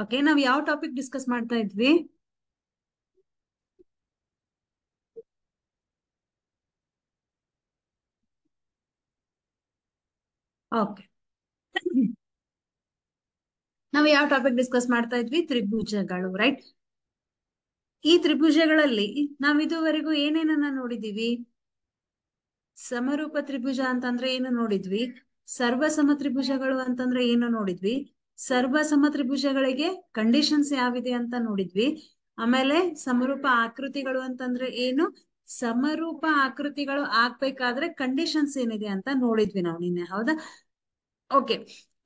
Okay ನಾವ್ ಯಾವ topic discuss ಮಾಡ್ತಾ ಇದ್ವಿ ಓಕೆ ನಾವು ಯಾವ ಟಾಪಿಕ್ ಡಿಸ್ಕಸ್ ಮಾಡ್ತಾ ಇದ್ವಿ ತ್ರಿಭುಜಗಳು ರೈಟ್ ಈ ತ್ರಿಭುಜಗಳಲ್ಲಿ ನಾವ್ ಇದುವರೆಗೂ ಏನೇನನ್ನ ನೋಡಿದೀವಿ ಸಮರೂಪ ತ್ರಿಭುಜ ಅಂತಂದ್ರೆ ಏನು ನೋಡಿದ್ವಿ ಸರ್ವ ಸಮ ತ್ರಿಭುಜಗಳು ಅಂತಂದ್ರೆ ಏನು ನೋಡಿದ್ವಿ ಸರ್ವ ತ್ರಿಭುಜಗಳಿಗೆ ಕಂಡೀಷನ್ಸ್ ಯಾವಿದೆ ಅಂತ ನೋಡಿದ್ವಿ ಆಮೇಲೆ ಸಮರೂಪ ಆಕೃತಿಗಳು ಅಂತಂದ್ರೆ ಏನು ಸಮರೂಪ ಆಕೃತಿಗಳು ಆಗ್ಬೇಕಾದ್ರೆ ಕಂಡೀಷನ್ಸ್ ಏನಿದೆ ಅಂತ ನೋಡಿದ್ವಿ ನಾವು ನಿನ್ನೆ ಹೌದಾ ಓಕೆ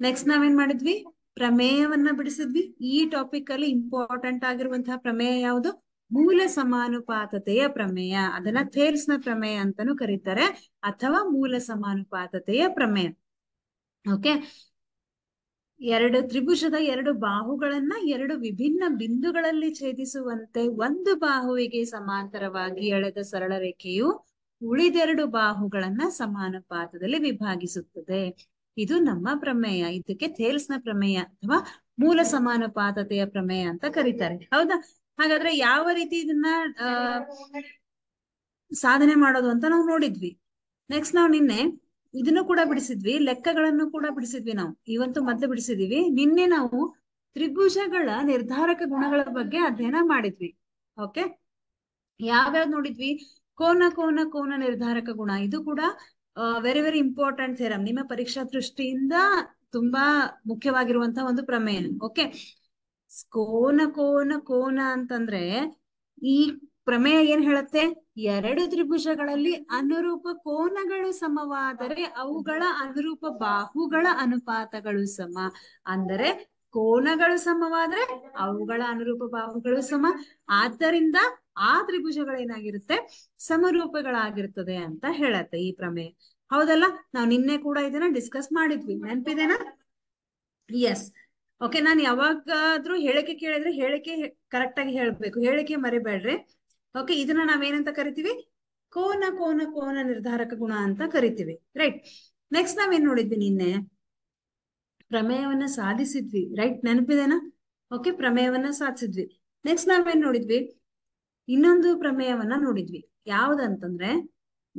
ನೆಕ್ಸ್ಟ್ ನಾವೇನ್ ಮಾಡಿದ್ವಿ ಪ್ರಮೇಯವನ್ನ ಬಿಡಿಸಿದ್ವಿ ಈ ಟಾಪಿಕ್ ಅಲ್ಲಿ ಇಂಪಾರ್ಟೆಂಟ್ ಆಗಿರುವಂತಹ ಪ್ರಮೇಯ ಯಾವುದು ಮೂಲ ಸಮಾನುಪಾತತೆಯ ಪ್ರಮೇಯ ಅದನ್ನ ಥೇಲ್ಸ್ ನ ಪ್ರಮೇಯ ಅಂತಾನೂ ಕರೀತಾರೆ ಅಥವಾ ಮೂಲ ಸಮಾನುಪಾತತೆಯ ಪ್ರಮೇಯ ಓಕೆ ಎರಡು ತ್ರಿಭುಜದ ಎರಡು ಬಾಹುಗಳನ್ನ ಎರಡು ವಿಭಿನ್ನ ಬಿಂದುಗಳಲ್ಲಿ ಛೇದಿಸುವಂತೆ ಒಂದು ಬಾಹುವಿಗೆ ಸಮಾಂತರವಾಗಿ ಎಳೆದ ಸರಳ ರೇಖೆಯು ಉಳಿದೆರಡು ಬಾಹುಗಳನ್ನ ಸಮಾನುಪಾತದಲ್ಲಿ ವಿಭಾಗಿಸುತ್ತದೆ ಇದು ನಮ್ಮ ಪ್ರಮೇಯ ಇದಕ್ಕೆ ಥೇಲ್ಸ್ನ ಪ್ರಮೇಯ ಅಥವಾ ಮೂಲ ಸಮಾನುಪಾತತೆಯ ಪ್ರಮೇಯ ಅಂತ ಕರೀತಾರೆ ಹೌದಾ ಹಾಗಾದ್ರೆ ಯಾವ ರೀತಿ ಇದನ್ನ ಸಾಧನೆ ಮಾಡೋದು ಅಂತ ನಾವು ನೋಡಿದ್ವಿ ನೆಕ್ಸ್ಟ್ ನಾವು ನಿನ್ನೆ ಇದನ್ನು ಕೂಡ ಬಿಡಿಸಿದ್ವಿ ಲೆಕ್ಕಗಳನ್ನು ಕೂಡ ಬಿಡಿಸಿದ್ವಿ ನಾವು ಇವತ್ತು ಮತ್ತೆ ಬಿಡಿಸಿದೀವಿ ನಿನ್ನೆ ನಾವು ತ್ರಿಭುಜಗಳ ನಿರ್ಧಾರಕ ಗುಣಗಳ ಬಗ್ಗೆ ಅಧ್ಯಯನ ಮಾಡಿದ್ವಿ ಓಕೆ ಯಾವ್ಯಾವ್ದು ನೋಡಿದ್ವಿ ಕೋನ ಕೋನ ಕೋನ ನಿರ್ಧಾರಕ ಗುಣ ಇದು ಕೂಡ ವೆರಿ ವೆರಿ ಇಂಪಾರ್ಟೆಂಟ್ ಥೆರಮ್ ನಿಮ್ಮ ಪರೀಕ್ಷಾ ದೃಷ್ಟಿಯಿಂದ ತುಂಬಾ ಮುಖ್ಯವಾಗಿರುವಂತಹ ಒಂದು ಪ್ರಮೇಯ ಓಕೆ ಕೋನ ಕೋನ ಕೋನ ಅಂತಂದ್ರೆ ಈ ಪ್ರಮೇಯ ಏನ್ ಹೇಳತ್ತೆ ಎರಡು ತ್ರಿಭುಜಗಳಲ್ಲಿ ಅನುರೂಪ ಕೋನಗಳು ಸಮವಾದರೆ ಅವುಗಳ ಅನುರೂಪ ಬಾಹುಗಳ ಅನುಪಾತಗಳು ಸಮ ಅಂದರೆ ಕೋನಗಳು ಸಮವಾದ್ರೆ ಅವುಗಳ ಅನುರೂಪ ಬಾಹುಗಳು ಸಮ ಆದ್ದರಿಂದ ಆ ತ್ರಿಭುಜಗಳೇನಾಗಿರುತ್ತೆ ಸಮರೂಪಗಳಾಗಿರ್ತದೆ ಅಂತ ಹೇಳತ್ತೆ ಈ ಪ್ರಮೇಯ ಹೌದಲ್ಲ ನಾವು ನಿನ್ನೆ ಕೂಡ ಇದನ್ನ ಡಿಸ್ಕಸ್ ಮಾಡಿದ್ವಿ ನೆನ್ಪಿದೇನಾ ಎಸ್ ಓಕೆ ನಾನು ಯಾವಾಗಾದ್ರೂ ಹೇಳಿಕೆ ಕೇಳಿದ್ರೆ ಹೇಳಿಕೆ ಕರೆಕ್ಟ್ ಆಗಿ ಹೇಳ್ಬೇಕು ಹೇಳಿಕೆ ಮರಿಬೇಡ್ರಿ ಓಕೆ ಇದನ್ನ ನಾವೇನಂತ ಕರಿತೀವಿ ಕೋನ ಕೋನ ಕೋನ ನಿರ್ಧಾರಕ ಗುಣ ಅಂತ ಕರಿತೀವಿ ರೈಟ್ ನೆಕ್ಸ್ಟ್ ನಾವೇನ್ ನೋಡಿದ್ವಿ ನಿನ್ನೆ ಪ್ರಮೇಯವನ್ನ ಸಾಧಿಸಿದ್ವಿ ರೈಟ್ ನೆನಪಿದೆನಾ ಓಕೆ ಪ್ರಮೇಯವನ್ನ ಸಾಧಿಸಿದ್ವಿ ನೆಕ್ಸ್ಟ್ ನಾವೇನ್ ನೋಡಿದ್ವಿ ಇನ್ನೊಂದು ಪ್ರಮೇಯವನ್ನ ನೋಡಿದ್ವಿ ಯಾವ್ದಂತಂದ್ರೆ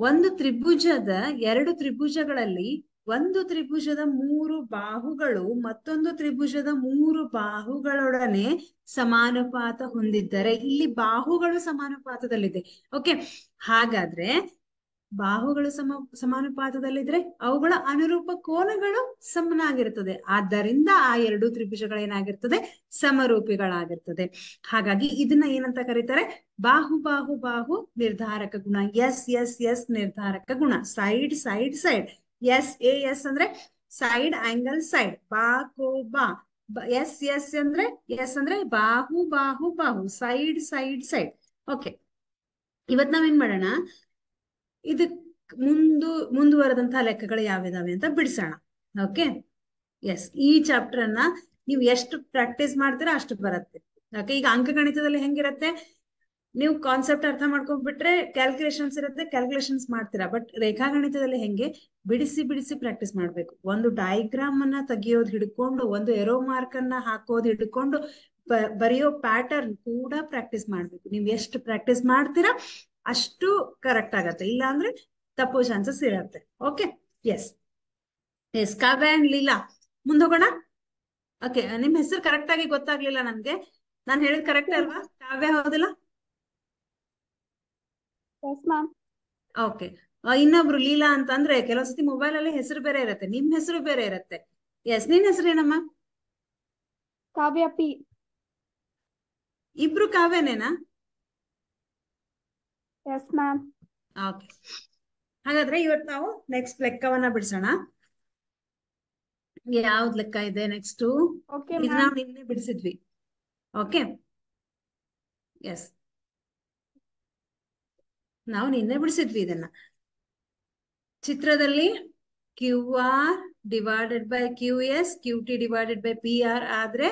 ಒಂದು ತ್ರಿಭುಜದ ಎರಡು ತ್ರಿಭುಜಗಳಲ್ಲಿ ಒಂದು ತ್ರಿಭುಜದ ಮೂರು ಬಾಹುಗಳು ಮತ್ತೊಂದು ತ್ರಿಭುಜದ ಮೂರು ಬಾಹುಗಳೊಡನೆ ಸಮಾನುಪಾತ ಹೊಂದಿದ್ದರೆ ಇಲ್ಲಿ ಬಾಹುಗಳು ಸಮಾನುಪಾತದಲ್ಲಿದೆ ಓಕೆ ಹಾಗಾದ್ರೆ ಬಾಹುಗಳು ಸಮ ಸಮಾನುಪಾತದಲ್ಲಿದ್ರೆ ಅವುಗಳ ಅನುರೂಪ ಕೋನಗಳು ಸಮನಾಗಿರುತ್ತದೆ ಆದ್ದರಿಂದ ಆ ಎರಡು ಏನಾಗಿರ್ತದೆ ಸಮರೂಪಿಗಳಾಗಿರ್ತದೆ ಹಾಗಾಗಿ ಇದನ್ನ ಏನಂತ ಕರೀತಾರೆ ಬಾಹು ಬಾಹು ಬಾಹು ನಿರ್ಧಾರಕ ಗುಣ ಎಸ್ ಎಸ್ ಎಸ್ ನಿರ್ಧಾರಕ ಗುಣ side side side S A S ಅಂದ್ರೆ ಸೈಡ್ ಆಂಗಲ್ ಸೈಡ್ ಬಾ ಕೋ ಬಾ ಎಸ್ ಎಸ್ ಅಂದ್ರೆ ಎಸ್ ಅಂದ್ರೆ ಬಾಹು ಬಾಹು ಬಾಹು ಸೈಡ್ ಸೈಡ್ ಸೈಡ್ ಓಕೆ ಇವತ್ ನಾವೇನ್ ಮಾಡೋಣ ಇದು ಮುಂದು ಮುಂದುವರೆದಂತಹ ಲೆಕ್ಕಗಳು ಯಾವ್ದಾವೆ ಅಂತ ಬಿಡಿಸೋಣ ಓಕೆ ಎಸ್ ಈ ಚಾಪ್ಟರ್ ಅನ್ನ ನೀವು ಎಷ್ಟು ಪ್ರಾಕ್ಟೀಸ್ ಮಾಡ್ತೀರಾ ಅಷ್ಟು ಬರುತ್ತೆ ಓಕೆ ಈಗ ಅಂಕಗಣಿತದಲ್ಲಿ ಹೆಂಗಿರತ್ತೆ ನೀವು ಕಾನ್ಸೆಪ್ಟ್ ಅರ್ಥ ಮಾಡ್ಕೊಂಡ್ಬಿಟ್ರೆ ಕ್ಯಾಲ್ಕುಲೇಷನ್ಸ್ ಇರುತ್ತೆ ಕ್ಯಾಲ್ಕುಲೇಷನ್ಸ್ ಮಾಡ್ತೀರಾ ಬಟ್ ರೇಖಾಗಣಿತದಲ್ಲಿ ಹೆಂಗೆ ಬಿಡಿಸಿ ಬಿಡಿಸಿ ಪ್ರಾಕ್ಟೀಸ್ ಮಾಡ್ಬೇಕು ಒಂದು ಡಯಾಗ್ರಾಮ್ ಅನ್ನ ತೆಗಿಯೋದು ಹಿಡ್ಕೊಂಡು ಒಂದು ಎರೋ ಮಾರ್ಕ್ ಅನ್ನ ಹಾಕೋದು ಹಿಡ್ಕೊಂಡು ಬರೆಯೋ ಪ್ಯಾಟರ್ನ್ ಕೂಡ ಪ್ರಾಕ್ಟೀಸ್ ಮಾಡ್ಬೇಕು ನೀವು ಎಷ್ಟು ಪ್ರಾಕ್ಟೀಸ್ ಮಾಡ್ತೀರಾ ಅಷ್ಟು ಕರೆಕ್ಟ್ ಆಗತ್ತೆ ಇಲ್ಲ ಅಂದ್ರೆ ತಪ್ಪೋ ಚಾನ್ಸಸ್ ಇರತ್ತೆ okay yes yes Kavya and Leela ಮುಂದೋಗೋಣ ಓಕೆ ನಿಮ್ ಹೆಸರು ಕರೆಕ್ಟ್ ಆಗಿ ಗೊತ್ತಾಗ್ಲಿಲ್ಲ ನನ್ಗೆ ನಾನು ಹೇಳಿದ್ ಕರೆಕ್ಟ್ ಅಲ್ವಾ ಕಾವ್ಯ ಹೌದಿಲ್ಲ ಓಕೆ ಇನ್ನೊಬ್ರು ಲೀಲಾ ಅಂತ ಅಂದ್ರೆ ಕೆಲವೊಂದ್ಸತಿ ಮೊಬೈಲ್ ಅಲ್ಲಿ ಹೆಸರು ಬೇರೆ ಇರುತ್ತೆ ನಿಮ್ ಹೆಸರು ಬೇರೆ ಇರುತ್ತೆ ಎಸ್ ನಿನ್ ಏನಮ್ಮ ಕಾವ್ಯ ಪಿ ಇಬ್ರು ಕಾವ್ಯನೇನಾ ಎಸ್ ಮ್ಯಾಮ್ ಓಕೆ ಹಾಗಾದ್ರೆ ಇವತ್ ನಾವು ನೆಕ್ಸ್ಟ್ ಲೆಕ್ಕವನ್ನ ಬಿಡಿಸೋಣ ಯಾವ್ದ್ ಲೆಕ್ಕ ಇದೆ ನೆಕ್ಸ್ಟ್ ಇದು ನಾವು ನಿನ್ನೆ ಬಿಡಿಸಿದ್ವಿ ಓಕೆ ಎಸ್ ನಾವು ನಿನ್ನೆ ಬಿಡಿಸಿದ್ವಿ ಇದನ್ನ ಚಿತ್ರದಲ್ಲಿ Q R divided by Q S Q T divided by P R ಆದ್ರೆ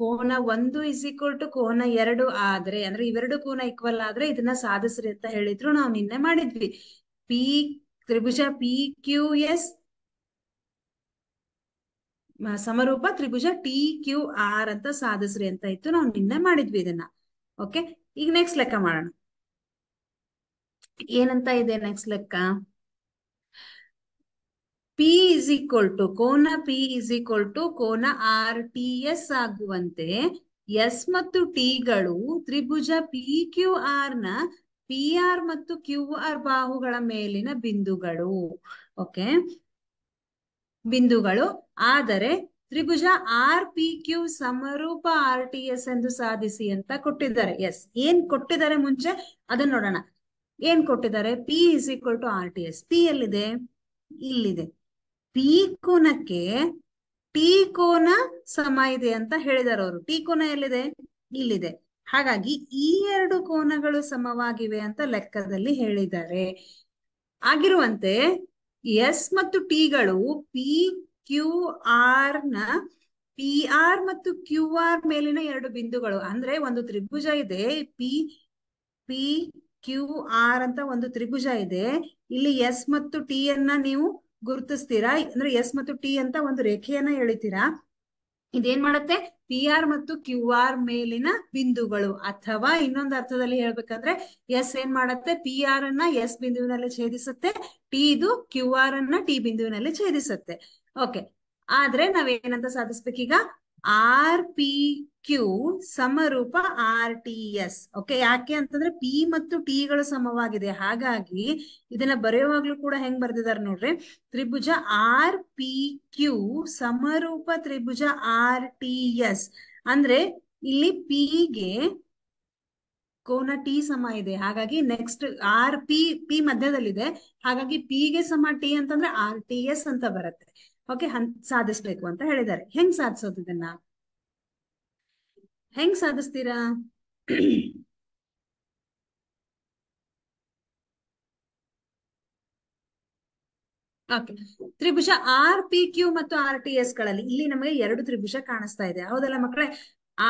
ಕೋನ ಒಂದು ಇಸ್ ಈಕ್ವಲ್ ಟು ಕೋನ ಎರಡು ಆದ್ರೆ ಅಂದ್ರೆ ಇವೆರಡು ಕೋನ ಈಕ್ವಲ್ ಆದ್ರೆ ಇದನ್ನ ಸಾಧಿಸ್ರಿ ಅಂತ ಹೇಳಿದ್ರು ನಾವು ನಿನ್ನೆ ಮಾಡಿದ್ವಿ ಪಿ ತ್ರಿಭುಜ ಪಿ ಕ್ಯೂ ಎಸ್ ಸಮರೂಪ ತ್ರಿಭುಜ ಟಿ ಕ್ಯೂ ಆರ್ ಅಂತ ಸಾಧಿಸ್ರಿ ಅಂತ ಇತ್ತು ನಾವು ನಿನ್ನೆ ಮಾಡಿದ್ವಿ ಇದನ್ನ ಓಕೆ ಈಗ ನೆಕ್ಸ್ಟ್ ಲೆಕ್ಕ ಮಾಡೋಣ ಏನಂತ ಇದೆ ನೆಕ್ಸ್ಟ್ ಲೆಕ್ಕ ಪಿ ಇಸ್ ಈಕ್ವಲ್ ಟು ಕೋನ ಪಿ ಇಸ್ ಈಕ್ವಲ್ ಟು ಕೋನ ಆರ್ ಟಿ ಎಸ್ ಆಗುವಂತೆ ಎಸ್ ಮತ್ತು ಟಿಗಳು ತ್ರಿಭುಜ ಪಿ ಕ್ಯೂ ಆರ್ ನ ಪಿ ಆರ್ ಮತ್ತು ಕ್ಯೂ ಆರ್ ಬಾಹುಗಳ ಮೇಲಿನ ಬಿಂದುಗಳು ಓಕೆ ಬಿಂದುಗಳು ಆದರೆ ತ್ರಿಭುಜ ಆರ್ ಪಿ ಕ್ಯೂ ಸಮರೂಪ ಆರ್ ಟಿ ಎಸ್ ಎಂದು ಸಾಧಿಸಿ ಅಂತ ಕೊಟ್ಟಿದ್ದಾರೆ ಎಸ್ ಏನ್ ಕೊಟ್ಟಿದ್ದಾರೆ ಮುಂಚೆ ಅದನ್ನ ನೋಡೋಣ ಏನ್ ಕೊಟ್ಟಿದ್ದಾರೆ P is equal to R T S P ಎಲ್ಲಿದೆ ಇಲ್ಲಿದೆ ಪಿ ಕೋನಕ್ಕೆ ಟಿ ಕೋನ ಸಮ ಇದೆ ಅಂತ ಹೇಳಿದಾರೆ ಅವರು ಟಿ ಕೋನ ಎಲ್ಲಿದೆ ಇಲ್ಲಿದೆ ಹಾಗಾಗಿ ಈ ಎರಡು ಕೋನಗಳು ಸಮವಾಗಿವೆ ಅಂತ ಲೆಕ್ಕದಲ್ಲಿ ಹೇಳಿದ್ದಾರೆ ಆಗಿರುವಂತೆ ಎಸ್ ಮತ್ತು ಟಿಗಳು ಪಿ ಕ್ಯೂ ಆರ್ ನ ಪಿ ಆರ್ ಮತ್ತು ಕ್ಯೂ ಆರ್ ಮೇಲಿನ ಎರಡು ಬಿಂದುಗಳು ಅಂದ್ರೆ ಒಂದು ತ್ರಿಭುಜ ಇದೆ ಪಿ ಪಿ ಕ್ಯೂ ಆರ್ ಅಂತ ಒಂದು ತ್ರಿಭುಜ ಇದೆ ಇಲ್ಲಿ ಎಸ್ ಮತ್ತು ಟಿ ಅನ್ನ ನೀವು ಗುರುತಿಸ್ತೀರಾ ಅಂದ್ರೆ ಎಸ್ ಮತ್ತು ಟಿ ಅಂತ ಒಂದು ರೇಖೆಯನ್ನ ಎಳಿತೀರಾ ಇದೇನ್ ಮಾಡುತ್ತೆ ಪಿ ಆರ್ ಮತ್ತು ಕ್ಯೂ ಆರ್ ಮೇಲಿನ ಬಿಂದುಗಳು ಅಥವಾ ಇನ್ನೊಂದು ಅರ್ಥದಲ್ಲಿ ಹೇಳ್ಬೇಕಂದ್ರೆ ಎಸ್ ಏನ್ ಮಾಡುತ್ತೆ ಪಿ ಆರ್ ಅನ್ನ ಎಸ್ ಬಿಂದುವಿನಲ್ಲಿ ಛೇದಿಸುತ್ತೆ ಟಿ ಇದು ಕ್ಯೂ ಆರ್ ಅನ್ನ ಟಿ ಬಿಂದುವಿನಲ್ಲಿ ಛೇದಿಸುತ್ತೆ ಓಕೆ ಆದ್ರೆ ನಾವೇನಂತ ಸಾಧಿಸ್ಬೇಕೀಗ ಆರ್ ಪಿ ಕ್ಯೂ ಸಮರೂಪ ಆರ್ ಟಿ ಎಸ್ ಓಕೆ ಯಾಕೆ ಅಂತಂದ್ರೆ ಪಿ ಮತ್ತು ಟಿ ಗಳು ಸಮವಾಗಿದೆ ಹಾಗಾಗಿ ಇದನ್ನ ಬರೆಯುವಾಗ್ಲೂ ಕೂಡ ಹೆಂಗ್ ಬರ್ದಿದ್ದಾರೆ ನೋಡ್ರಿ ತ್ರಿಭುಜ ಆರ್ ಪಿ ಕ್ಯೂ ಸಮರೂಪ ತ್ರಿಭುಜ ಆರ್ ಟಿ ಎಸ್ ಅಂದ್ರೆ ಇಲ್ಲಿ ಪಿ ಗೆ ಕೋನ ಟಿ ಸಮ ಇದೆ ಹಾಗಾಗಿ ನೆಕ್ಸ್ಟ್ ಆರ್ ಪಿ ಪಿ ಮಧ್ಯದಲ್ಲಿದೆ ಹಾಗಾಗಿ ಪಿ ಗೆ ಸಮ ಟಿ ಅಂತಂದ್ರೆ ಆರ್ ಟಿ ಎಸ್ ಅಂತ ಬರುತ್ತೆ ಓಕೆ ಸಾಧಿಸ್ಬೇಕು ಅಂತ ಹೇಳಿದ್ದಾರೆ ಹೆಂಗ್ ಸಾಧಿಸೋದು ಇದನ್ನ ಹೆಂಗ್ ಸಾಧಿಸ್ತೀರಾ ಓಕೆ ತ್ರಿಭುಜ ಆರ್ ಪಿ ಕ್ಯೂ ಮತ್ತು ಆರ್ ಟಿ ಎಸ್ ಗಳಲ್ಲಿ ಇಲ್ಲಿ ನಮಗೆ ಎರಡು ತ್ರಿಭುಜ ಕಾಣಿಸ್ತಾ ಇದೆ ಹೌದಲ್ಲ ಮಕ್ಕಳೇ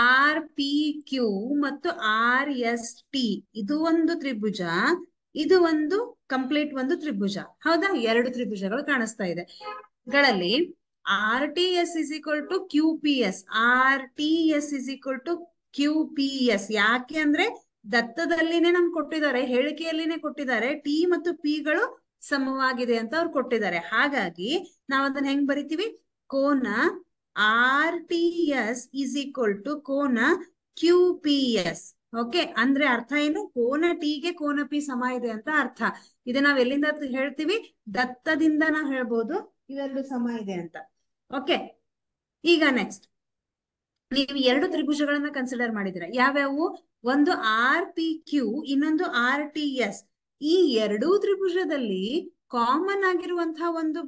ಆರ್ ಪಿ ಕ್ಯೂ ಮತ್ತು ಆರ್ ಎಸ್ ಟಿ ಇದು ಒಂದು ತ್ರಿಭುಜ ಇದು ಒಂದು ಕಂಪ್ಲೀಟ್ ಒಂದು ತ್ರಿಭುಜ ಹೌದಾ ಎರಡು ತ್ರಿಭುಜಗಳು ಕಾಣಿಸ್ತಾ ಇದೆ ಗಳಲ್ಲಿ R T S is equal to Q P S R T S is equal to Q P S ಯಾಕೆ ಅಂದ್ರೆ ದತ್ತದಲ್ಲಿನೇ ನಮ್ಗೆ ಕೊಟ್ಟಿದ್ದಾರೆ ಹೇಳಿಕೆಯಲ್ಲಿನೇ ಕೊಟ್ಟಿದ್ದಾರೆ ಟಿ ಮತ್ತು ಪಿ ಗಳು ಸಮವಾಗಿದೆ ಅಂತ ಅವ್ರು ಕೊಟ್ಟಿದ್ದಾರೆ ಹಾಗಾಗಿ ನಾವ್ ಅದನ್ನ ಹೆಂಗ್ ಬರಿತೀವಿ ಕೋನ R T S is equal to ಕೋನ ಕ್ಯೂ ಪಿ ಎಸ್ ಓಕೆ ಅಂದ್ರೆ ಅರ್ಥ ಏನು ಕೋನ ಟಿಗೆ ಕೋನ ಪಿ ಸಮ ಇದೆ ಅಂತ ಅರ್ಥ ಇದು ನಾವ್ ಎಲ್ಲಿಂದ ಹೇಳ್ತೀವಿ ದತ್ತದಿಂದ ನಾವ್ ಹೇಳ್ಬೋದು ಇವೆರಡು ಸಮ ಇದೆ ಅಂತ ಓಕೆ ಈಗ ನೆಕ್ಸ್ಟ್ ನೀವು ಎರಡು ತ್ರಿಭುಜಗಳನ್ನ ಕನ್ಸಿಡರ್ ಮಾಡಿದಿರ ಯಾವ್ಯಾವು ಒಂದು ಆರ್ ಪಿ ಕ್ಯೂ ಇನ್ನೊಂದು ಆರ್ ಟಿ ಎಸ್ ಈ ಎರಡೂ ತ್ರಿಭುಜದಲ್ಲಿ ಕಾಮನ್ ಆಗಿರುವಂತಹ ಒಂದು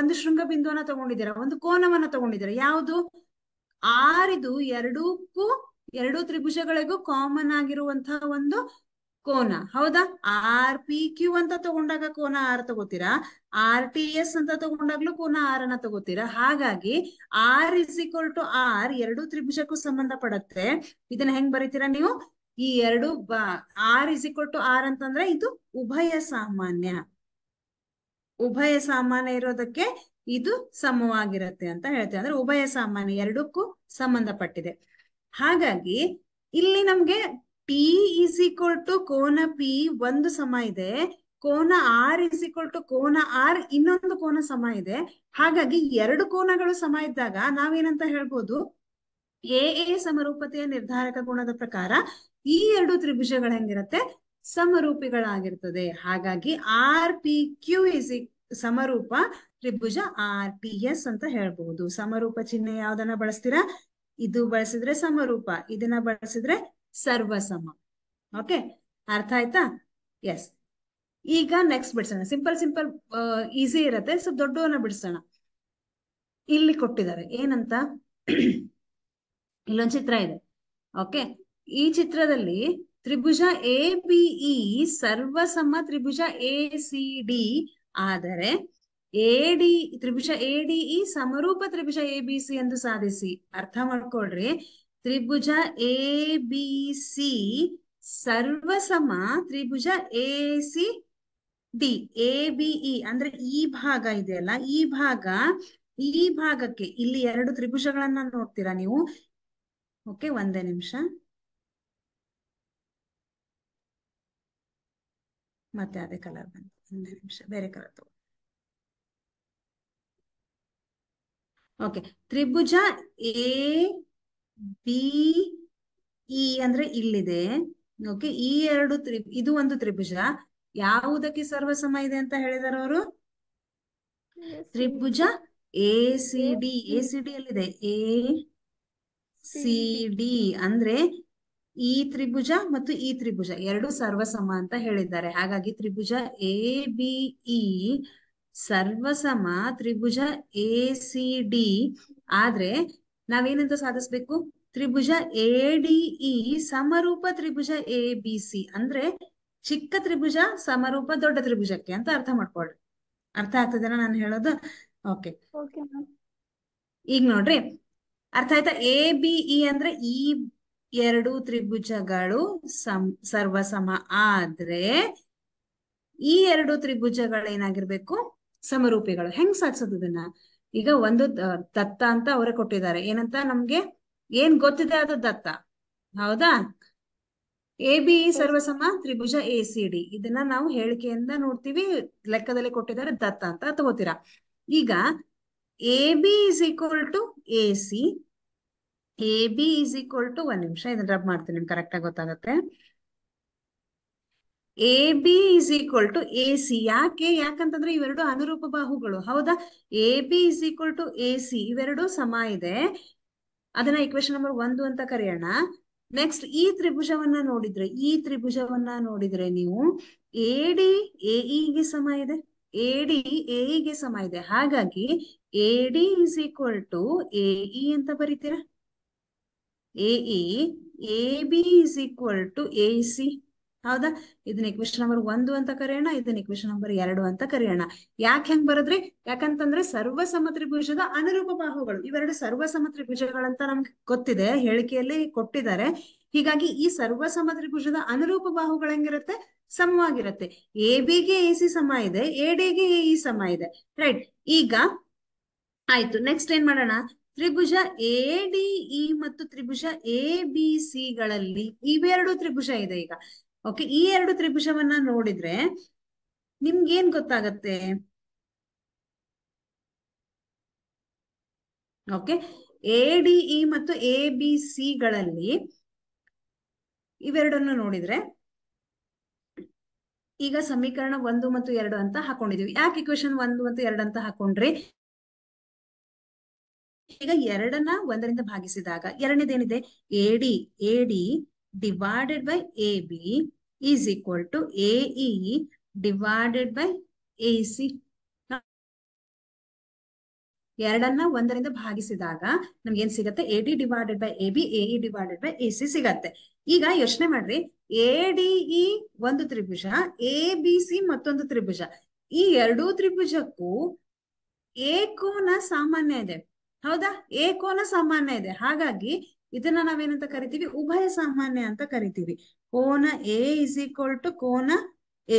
ಒಂದು ಶೃಂಗ ಬಿಂದುವನ್ನ ತಗೊಂಡಿದ್ದೀರಾ ಒಂದು ಕೋನವನ್ನ ತಗೊಂಡಿದ್ದೀರಾ ಯಾವುದು ಆರ್ ಇದು ಎರಡೂಕ್ಕೂ ಎರಡು ತ್ರಿಭುಜಗಳಿಗೂ ಕಾಮನ್ ಆಗಿರುವಂತಹ ಒಂದು ಕೋನ ಹೌದಾ ಆರ್ ಪಿ ಕ್ಯೂ ಅಂತ ತಗೊಂಡಾಗ ಕೋನ ಆರ್ ತಗೋತೀರಾ ಆರ್ ಟಿ ಎಸ್ ಅಂತ ತಗೊಂಡಾಗ್ಲೂ ಕೋನ ಆರ್ ಅನ್ನ ತಗೋತೀರಾ ಹಾಗಾಗಿ R is equal to R ಎರಡು ತ್ರಿಭುಜಕ್ಕೂ ಸಂಬಂಧ ಪಡತ್ತೆ ಇದನ್ನ ಹೆಂಗ್ ಬರೀತೀರಾ ನೀವು ಈ ಎರಡು R is equal to R ಅಂತಂದ್ರೆ ಇದು ಉಭಯ ಸಾಮಾನ್ಯ ಉಭಯ ಸಾಮಾನ್ಯ ಇರೋದಕ್ಕೆ ಇದು ಸಮವಾಗಿರತ್ತೆ ಅಂತ ಹೇಳ್ತೇವೆ ಅಂದ್ರೆ ಉಭಯ ಸಾಮಾನ್ಯ ಎರಡಕ್ಕೂ ಸಂಬಂಧಪಟ್ಟಿದೆ ಹಾಗಾಗಿ ಇಲ್ಲಿ ನಮ್ಗೆ ಪಿ ಇಸ್ ಈಕ್ವಲ್ ಟು ಕೋನ ಪಿ ಒಂದು ಸಮ ಇದೆ ಕೋನ ಆರ್ ಇಸ್ ಈಕ್ವಲ್ ಟು ಕೋನ ಆರ್ ಇನ್ನೊಂದು ಕೋನ ಸಮ ಇದೆ ಹಾಗಾಗಿ ಎರಡು ಕೋನಗಳು ಸಮ ಇದ್ದಾಗ ನಾವೇನಂತ ಹೇಳ್ಬೋದು ಎ ಎ ಸಮರೂಪತೆಯ ನಿರ್ಧಾರಕ ಗುಣದ ಪ್ರಕಾರ ಈ ಎರಡು ತ್ರಿಭುಜಗಳು ಹೆಂಗಿರುತ್ತೆ ಸಮರೂಪಿಗಳಾಗಿರ್ತದೆ ಹಾಗಾಗಿ ಆರ್ ಪಿ ಕ್ಯೂ ಇಸ್ ಸಮರೂಪ ತ್ರಿಭುಜ ಆರ್ ಪಿ ಎಸ್ ಅಂತ ಹೇಳ್ಬಹುದು ಸಮರೂಪ ಚಿಹ್ನೆ ಯಾವ್ದನ್ನ ಬಳಸ್ತೀರಾ ಇದು ಬಳಸಿದ್ರೆ ಸಮರೂಪ ಇದನ್ನ ಬಳಸಿದ್ರೆ ಸರ್ವಸಮ ಓಕೆ ಅರ್ಥ ಆಯ್ತಾ ಎಸ್ ಈಗ ನೆಕ್ಸ್ಟ್ ಬಿಡ್ಸೋಣ ಸಿಂಪಲ್ ಸಿಂಪಲ್ ಈಸಿ ಇರತ್ತೆ ಸೊ ದೊಡ್ಡವನ್ನ ಬಿಡಿಸೋಣ ಇಲ್ಲಿ ಕೊಟ್ಟಿದ್ದಾರೆ ಏನಂತ ಇಲ್ಲೊಂದು ಚಿತ್ರ ಇದೆ ಓಕೆ ಈ ಚಿತ್ರದಲ್ಲಿ ತ್ರಿಭುಜ ಎ ಬಿಇ e ಸರ್ವಸಮ ತ್ರಿಭುಜ ಎ ಸಿ ಡಿ ಆದರೆ ಡಿ ತ್ರಿಭುಜ ಎಡಿಇ e ಸಮರೂಪ ತ್ರಿಭುಜ ಎ ಬಿ ಸಿ ಎಂದು ಸಾಧಿಸಿ ಅರ್ಥ ಮಾಡ್ಕೊಳ್ರಿ ತ್ರಿಭುಜ ಎ ಬಿ ಸಿ ಸರ್ವಸಮ ತ್ರಿಭುಜ A C D A B E ಅಂದ್ರೆ ಈ ಭಾಗ ಇದೆ ಅಲ್ಲ ಈ ಭಾಗ ಈ ಭಾಗಕ್ಕೆ ಇಲ್ಲಿ ಎರಡು ತ್ರಿಭುಜಗಳನ್ನ ನೋಡ್ತೀರಾ ನೀವು ಓಕೆ ಒಂದೇ ನಿಮಿಷ ಮತ್ತೆ ಅದೇ ಕಲರ್ ಬಂತು ಒಂದೇ ನಿಮಿಷ ಬೇರೆ ಕಲರ್ ತಗೋ ಓಕೆ ತ್ರಿಭುಜ ಎ ಬಿ ಇ e ಅಂದ್ರೆ ಇಲ್ಲಿದೆ ಓಕೆ ಈ ಎರಡು ತ್ರಿ ಇದು ಒಂದು ತ್ರಿಭುಜ ಯಾವುದಕ್ಕೆ ಸರ್ವಸಮ ಇದೆ ಅಂತ ಹೇಳಿದಾರ ಅವರು ತ್ರಿಭುಜ A C D A C D ಅಲ್ಲಿದೆ ಎ ಸಿ ಡಿ ಅಂದ್ರೆ ಈ ತ್ರಿಭುಜ ಮತ್ತು ಈ ತ್ರಿಭುಜ ಎರಡು ಸರ್ವಸಮ ಅಂತ ಹೇಳಿದ್ದಾರೆ ಹಾಗಾಗಿ ತ್ರಿಭುಜ ಎ ಬಿ ಇ ಸರ್ವಸಮ ತ್ರಿಭುಜ ಎ ಸಿ ಡಿ ಆದ್ರೆ ನಾವೇನಂತ ಸಾಧಿಸ್ಬೇಕು ತ್ರಿಭುಜ ಎ ಡಿಇ ಸಮರೂಪ ತ್ರಿಭುಜ ಎ ಬಿ ಸಿ ಅಂದ್ರೆ ಚಿಕ್ಕ ತ್ರಿಭುಜ ಸಮರೂಪ ದೊಡ್ಡ ತ್ರಿಭುಜಕ್ಕೆ ಅಂತ ಅರ್ಥ ಮಾಡ್ಕೊಳ್ರಿ ಅರ್ಥ ಆಗ್ತದನ ನಾನು ಹೇಳೋದು ಓಕೆ ಈಗ ನೋಡ್ರಿ ಅರ್ಥ ಆಯ್ತಾ ಎ ಬಿಇ ಅಂದ್ರೆ ಈ ಎರಡು ತ್ರಿಭುಜಗಳು ಸರ್ವ ಸರ್ವಸಮ ಆದ್ರೆ ಈ ಎರಡು ಏನಾಗಿರ್ಬೇಕು ಸಮರೂಪಿಗಳು ಹೆಂಗ್ ಸಾಧಿಸೋದು ಇದನ್ನ ಈಗ ಒಂದು ದತ್ತ ಅಂತ ಅವರೇ ಕೊಟ್ಟಿದ್ದಾರೆ ಏನಂತ ನಮ್ಗೆ ಏನ್ ಗೊತ್ತಿದೆ ಅದು ದತ್ತ ಹೌದಾ ಎ ಬಿ e, ಸರ್ವಸಮ ತ್ರಿಭುಜ ಎ ಸಿ ಡಿ ಇದನ್ನ ನಾವು ಹೇಳಿಕೆಯಿಂದ ನೋಡ್ತೀವಿ ಲೆಕ್ಕದಲ್ಲಿ ಕೊಟ್ಟಿದ್ದಾರೆ ದತ್ತ ಅಂತ ತಗೋತೀರಾ ಈಗ A B is equal to A C A B is equal to ಒಂದ್ ನಿಮಿಷ ಇದನ್ನ ರಬ್ ಮಾಡ್ತೀನಿ ಕರೆಕ್ಟ್ ಆಗಿ ಗೊತ್ತಾಗತ್ತೆ A B is equal to A C ಯಾಕೆ ಯಾಕಂತಂದ್ರೆ ಇವೆರಡು ಅನುರೂಪ ಬಾಹುಗಳು ಹೌದಾ A B is equal to A C ಇವೆರಡು ಸಮ ಇದೆ ಅದನ್ನ ಇಕ್ವೇಶನ್ ನಂಬರ್ ಒಂದು ಅಂತ ಕರೆಯೋಣ ನೆಕ್ಸ್ಟ್ ಈ ತ್ರಿಭುಜವನ್ನ ನೋಡಿದ್ರೆ ಈ ತ್ರಿಭುಜವನ್ನ ನೋಡಿದ್ರೆ ನೀವು ಎ ಡಿ ಎಇಗೆ ಸಮ ಇದೆ ಎ ಡಿ ಎಇಗೆ ಸಮ ಇದೆ ಹಾಗಾಗಿ A D is equal to A E ಅಂತ ಬರೀತೀರಾ A E A B is equal to A C ಹೌದಾ ಇದನ್ನ ಇಕ್ವೇಶನ್ ನಂಬರ್ ಒಂದು ಅಂತ ಕರೆಯೋಣ ಇದನ್ನ ಇಕ್ವೇಶನ್ ನಂಬರ್ ಎರಡು ಅಂತ ಕರೆಯೋಣ ಯಾಕೆ ಹೆಂಗ್ ಬರದ್ರಿ ಯಾಕಂತಂದ್ರೆ ಸರ್ವ ಭುಜದ ಅನುರೂಪ ಬಾಹುಗಳು ಇವೆರಡು ಸರ್ವ ಭುಜಗಳಂತ ನಮ್ಗೆ ಗೊತ್ತಿದೆ ಹೇಳಿಕೆಯಲ್ಲಿ ಕೊಟ್ಟಿದ್ದಾರೆ ಹೀಗಾಗಿ ಈ ಸರ್ವ ಅನುರೂಪ ಬಾಹುಗಳು ಹೆಂಗಿರುತ್ತೆ ಸಮವಾಗಿರುತ್ತೆ ಎ ಗೆ ಎ ಸಿ ಸಮ ಇದೆ ಎ ಡಿಗೆ ಎ ಇ ಸಮ ಇದೆ ರೈಟ್ ಈಗ ಆಯ್ತು ನೆಕ್ಸ್ಟ್ ಏನ್ ಮಾಡೋಣ ತ್ರಿಭುಜ ಎ ಡಿ ಇ ಮತ್ತು ತ್ರಿಭುಜ ಎ ಬಿ ಸಿ ಗಳಲ್ಲಿ ಇವೆರಡು ತ್ರಿಭುಜ ಇದೆ ಈಗ ಓಕೆ ಈ ಎರಡು ತ್ರಿಭುಜವನ್ನ ನೋಡಿದ್ರೆ ನಿಮ್ಗೇನ್ ಗೊತ್ತಾಗತ್ತೆ ಓಕೆ ಎ ಡಿಇ ಮತ್ತು ಎ ಬಿ ಸಿ ಗಳಲ್ಲಿ ಇವೆರಡನ್ನು ನೋಡಿದ್ರೆ ಈಗ ಸಮೀಕರಣ ಒಂದು ಮತ್ತು ಎರಡು ಅಂತ ಹಾಕೊಂಡಿದೀವಿ ಯಾಕೆ ಇಕ್ವೇಶನ್ ಒಂದು ಮತ್ತು ಎರಡು ಅಂತ ಹಾಕೊಂಡ್ರಿ ಈಗ ಎರಡನ್ನ ಒಂದರಿಂದ ಭಾಗಿಸಿದಾಗ ಎರಡನೇದೇನಿದೆ A D A D divided by AB is equal to AE divided by AC. ಎರಡನ್ನ ಒಂದರಿಂದ ಭಾಗಿಸಿದಾಗ ನಮ್ಗೆ ಏನ್ ಸಿಗತ್ತೆ A D divided by A B A divided by A C ಸಿಗತ್ತೆ ಈಗ ಯೋಚನೆ ಮಾಡ್ರಿ ಎ ಡಿಇ e ಒಂದು ತ್ರಿಭುಜ ಎ ಬಿ ಸಿ ಮತ್ತೊಂದು ತ್ರಿಭುಜ ಈ ಎರಡೂ ತ್ರಿಭುಜಕ್ಕೂ ಏಕೋನ ಸಾಮಾನ್ಯ ಇದೆ ಹೌದಾ ಏಕೋನ ಸಾಮಾನ್ಯ ಇದೆ ಹಾಗಾಗಿ ಇದನ್ನ ನಾವೇನಂತ ಕರಿತೀವಿ ಉಭಯ ಸಾಮಾನ್ಯ ಅಂತ ಕರಿತೀವಿ ಕೋನ ಎ ಇಸ್ ಈಕ್ವಲ್ ಟು ಕೋನ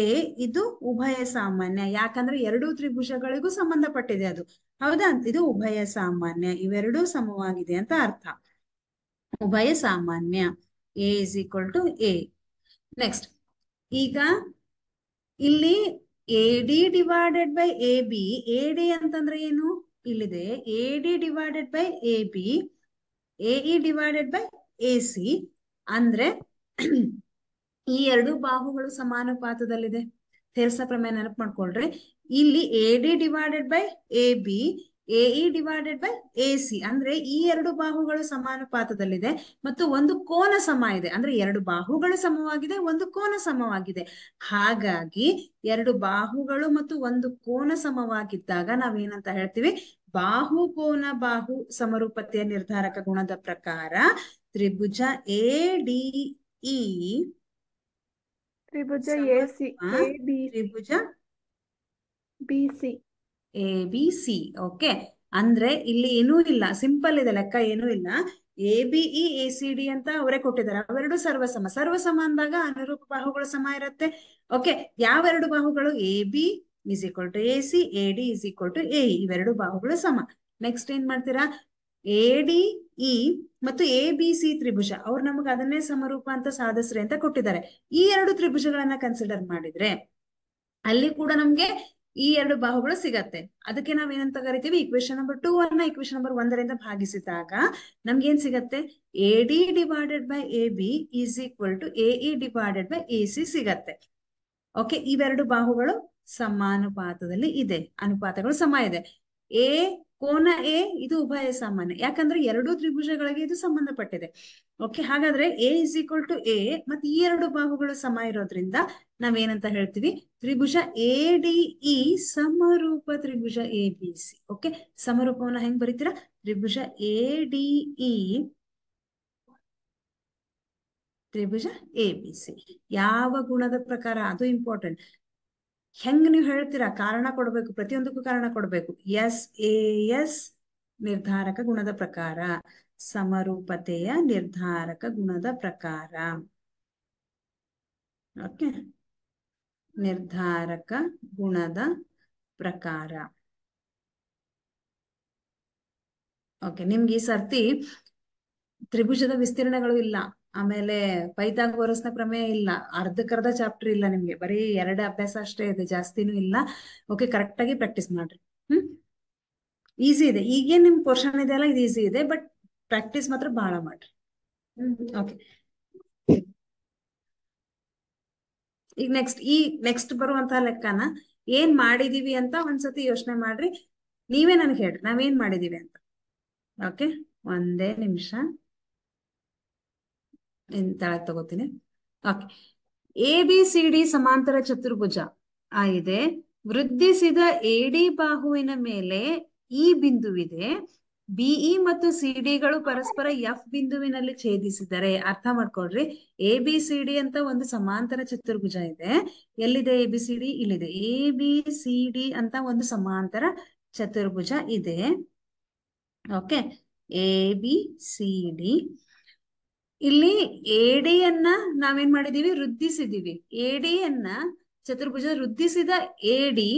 ಎ ಇದು ಉಭಯ ಸಾಮಾನ್ಯ ಯಾಕಂದ್ರೆ ಎರಡು ತ್ರಿಭುಜಗಳಿಗೂ ಸಂಬಂಧಪಟ್ಟಿದೆ ಅದು ಹೌದಾ ಇದು ಉಭಯ ಸಾಮಾನ್ಯ ಇವೆರಡೂ ಸಮವಾಗಿದೆ ಅಂತ ಅರ್ಥ ಉಭಯ ಸಾಮಾನ್ಯ A is equal to A next ಈಗ ಇಲ್ಲಿ A D divided by A B A D ಅಂತಂದ್ರೆ ಏನು ಇಲ್ಲಿದೆ A D divided by A B A E divided by A C ಅಂದ್ರೆ ಈ ಎರಡು ಬಾಹುಗಳು ಸಮಾನುಪಾತದಲ್ಲಿದೆ ತೆರಸ ಪ್ರಮೇಯ ನೆನಪು ಮಾಡ್ಕೊಳ್ರಿ ಇಲ್ಲಿ A D divided by A B A divided by A C ಅಂದ್ರೆ ಈ ಎರಡು ಬಾಹುಗಳು ಸಮಾನುಪಾತದಲ್ಲಿದೆ ಮತ್ತು ಒಂದು ಕೋನ ಸಮ ಇದೆ ಅಂದ್ರೆ ಎರಡು ಬಾಹುಗಳು ಸಮವಾಗಿದೆ ಒಂದು ಕೋನ ಸಮವಾಗಿದೆ ಹಾಗಾಗಿ ಎರಡು ಬಾಹುಗಳು ಮತ್ತು ಒಂದು ಕೋನ ಸಮವಾಗಿದ್ದಾಗ ನಾವೇನಂತ ಹೇಳ್ತೀವಿ ಬಾಹು ಕೋನ ಬಾಹು ಸಮರೂಪತೆಯ ನಿರ್ಧಾರಕ ಗುಣದ ಪ್ರಕಾರ ತ್ರಿಭುಜ ಎ ಡಿ ಇ ತ್ರಿಭುಜ ಎ ಸಿ ತ್ರಿಭುಜ B C A B C okay ಅಂದ್ರೆ ಇಲ್ಲಿ ಏನೂ ಇಲ್ಲ ಸಿಂಪಲ್ ಇದೆ ಲೆಕ್ಕ ಏನೂ ಇಲ್ಲ A B A C D ಅಂತ ಅವರೇ ಕೊಟ್ಟಿದ್ದಾರೆ ಅವೆರಡು ಸರ್ವಸಮ ಸರ್ವಸಮ ಅಂದಾಗ ಅನುರೂಪ ಬಾಹುಗಳು ಸಮ ಇರುತ್ತೆ ಓಕೆ ಯಾವೆರಡು ಬಾಹುಗಳು A B is equal to A C A D equal to A ಇವೆರಡು ಬಾಹುಗಳು ಸಮ ನೆಕ್ಸ್ಟ್ ಏನ್ ಮಾಡ್ತೀರಾ ಎ ಡಿ ಇ ಮತ್ತು ಎ ಬಿ ಸಿ ತ್ರಿಭುಜ ಅವ್ರು ನಮಗೆ ಅದನ್ನೇ ಸಮರೂಪ ಅಂತ ಸಾಧಿಸ್ರಿ ಅಂತ ಕೊಟ್ಟಿದ್ದಾರೆ ಈ ಎರಡು ತ್ರಿಭುಜಗಳನ್ನ ಕನ್ಸಿಡರ್ ಮಾಡಿದ್ರೆ ಅಲ್ಲಿ ಕೂಡ ನಮ್ಗೆ ಈ ಎರಡು ಬಾಹುಗಳು ಸಿಗತ್ತೆ ಅದಕ್ಕೆ ನಾವ್ ಏನಂತ ಕರಿತೀವಿ ಇಕ್ವೇಶನ್ ನಂಬರ್ ಟೂ ಅನ್ನ ಇಕ್ವೇಶನ್ ನಂಬರ್ ಒಂದರಿಂದ ಭಾಗಿಸಿದಾಗ ನಮ್ಗೆ ಏನ್ ಸಿಗತ್ತೆ A D divided by A B is equal to A E divided by A C ಸಿಗತ್ತೆ ಓಕೆ ಇವೆರಡು ಬಾಹುಗಳು ಸಮಾನುಪಾತದಲ್ಲಿ ಇದೆ ಅನುಪಾತಗಳು ಸಮ ಇದೆ ಎ ಕೋನ ಎ ಇದು ಉಭಯ ಸಾಮಾನ್ಯ ಯಾಕಂದ್ರೆ ಎರಡು ತ್ರಿಭುಜಗಳಿಗೆ ಇದು ಸಂಬಂಧಪಟ್ಟಿದೆ ಓಕೆ ಹಾಗಾದ್ರೆ A is equal to A ಮತ್ತೆ ಈ ಎರಡು ಬಾಹುಗಳು ಸಮ ಇರೋದ್ರಿಂದ ನಾವೇನಂತ ಹೇಳ್ತೀವಿ ತ್ರಿಭುಜ ಎ ಡಿ ಇ ಸಮರೂಪ ತ್ರಿಭುಜ ಎ ಬಿ ಸಿ ಓಕೆ ಸಮರೂಪವನ್ನ ಹೆಂಗ್ ಬರೀತೀರಾ ತ್ರಿಭುಜ ಎ ಡಿ ಇ ತ್ರಿಭುಜ ಎ ಬಿ ಸಿ ಯಾವ ಗುಣದ ಪ್ರಕಾರ ಅದು ಇಂಪಾರ್ಟೆಂಟ್ ಹೆಂಗ್ ನೀವು ಹೇಳ್ತೀರಾ ಕಾರಣ ಕೊಡಬೇಕು ಪ್ರತಿಯೊಂದಕ್ಕೂ ಕಾರಣ ಕೊಡಬೇಕು ಎಸ್ ಎ ಎಸ್ ನಿರ್ಧಾರಕ ಗುಣದ ಪ್ರಕಾರ ಸಮರೂಪತೆಯ ನಿರ್ಧಾರಕ ಗುಣದ ಪ್ರಕಾರ ಓಕೆ ನಿರ್ಧಾರಕ ಗುಣದ ಪ್ರಕಾರ ಓಕೆ ನಿಮ್ಗೆ ಈ ಸರ್ತಿ ತ್ರಿಭುಜದ ವಿಸ್ತೀರ್ಣಗಳು ಇಲ್ಲ ಆಮೇಲೆ ಪೈತಾಗೋರಸ್ನ ಪ್ರಮೇಯ ಇಲ್ಲ ಅರ್ಧಕ್ಕರ್ಧ ಚಾಪ್ಟರ್ ಇಲ್ಲ ನಿಮ್ಗೆ ಬರೀ ಎರಡು ಅಭ್ಯಾಸ ಅಷ್ಟೇ ಇದೆ ಜಾಸ್ತಿನೂ ಇಲ್ಲ ಓಕೆ ಕರೆಕ್ಟ್ ಆಗಿ ಪ್ರಾಕ್ಟೀಸ್ ಮಾಡ್ರಿ ಹ್ಮ್ ಈಸಿ ಇದೆ ಈಗೇನ್ ನಿಮ್ ಪೋರ್ಷನ್ ಇದೆ ಅಲ್ಲ ಇದು ಈಸಿ ಇದೆ ಬಟ್ ಪ್ರಾಕ್ಟೀಸ್ ಮಾತ್ರ ಬಹಳ ಮಾಡ್ರಿ ಹ್ಮ್ ಓಕೆ ಈಗ ನೆಕ್ಸ್ಟ್ ಈ ನೆಕ್ಸ್ಟ್ ಬರುವಂತಹ ಲೆಕ್ಕನ ಏನ್ ಮಾಡಿದೀವಿ ಅಂತ ಒಂದ್ಸತಿ ಯೋಚನೆ ಮಾಡ್ರಿ ನೀವೇ ನನಗೆ ಹೇಳ್ರಿ ನಾವೇನ್ ಮಾಡಿದೀವಿ ಅಂತ ಓಕೆ ಒಂದೇ ನಿಮಿಷ ತಳಗ್ ತಗೋತೀನಿ okay A B C D ಸಮಾಂತರ ಚತುರ್ಭುಜ ಆಗಿದೆ ವೃದ್ಧಿಸಿದ ಎಡಿ ಬಾಹುವಿನ ಮೇಲೆ ಇ ಬಿಂದುವಿದೆ ಬಿಇ e ಮತ್ತು ಸಿಡಿಗಳು ಪರಸ್ಪರ ಎಫ್ ಬಿಂದುವಿನಲ್ಲಿ ಛೇದಿಸಿದರೆ ಅರ್ಥ ಮಾಡ್ಕೊಳ್ರಿ ಎ ಬಿ ಸಿ ಡಿ ಅಂತ ಒಂದು ಸಮಾಂತರ ಚತುರ್ಭುಜ ಇದೆ ಎಲ್ಲಿದೆ ಎ ಬಿ ಸಿ ಡಿ ಇಲ್ಲಿದೆ ಎ ಬಿ ಸಿ ಡಿ ಅಂತ ಒಂದು ಸಮಾಂತರ ಚತುರ್ಭುಜ ಇದೆ okay A B C D ಇಲ್ಲಿ ಏಡಿಯನ್ನ ನಾವೇನ್ ಮಾಡಿದೀವಿ ವೃದ್ಧಿಸಿದೀವಿ ಏಡಿಯನ್ನ ಚತುರ್ಭುಜ ವೃದ್ಧಿಸಿದ ಏಡಿ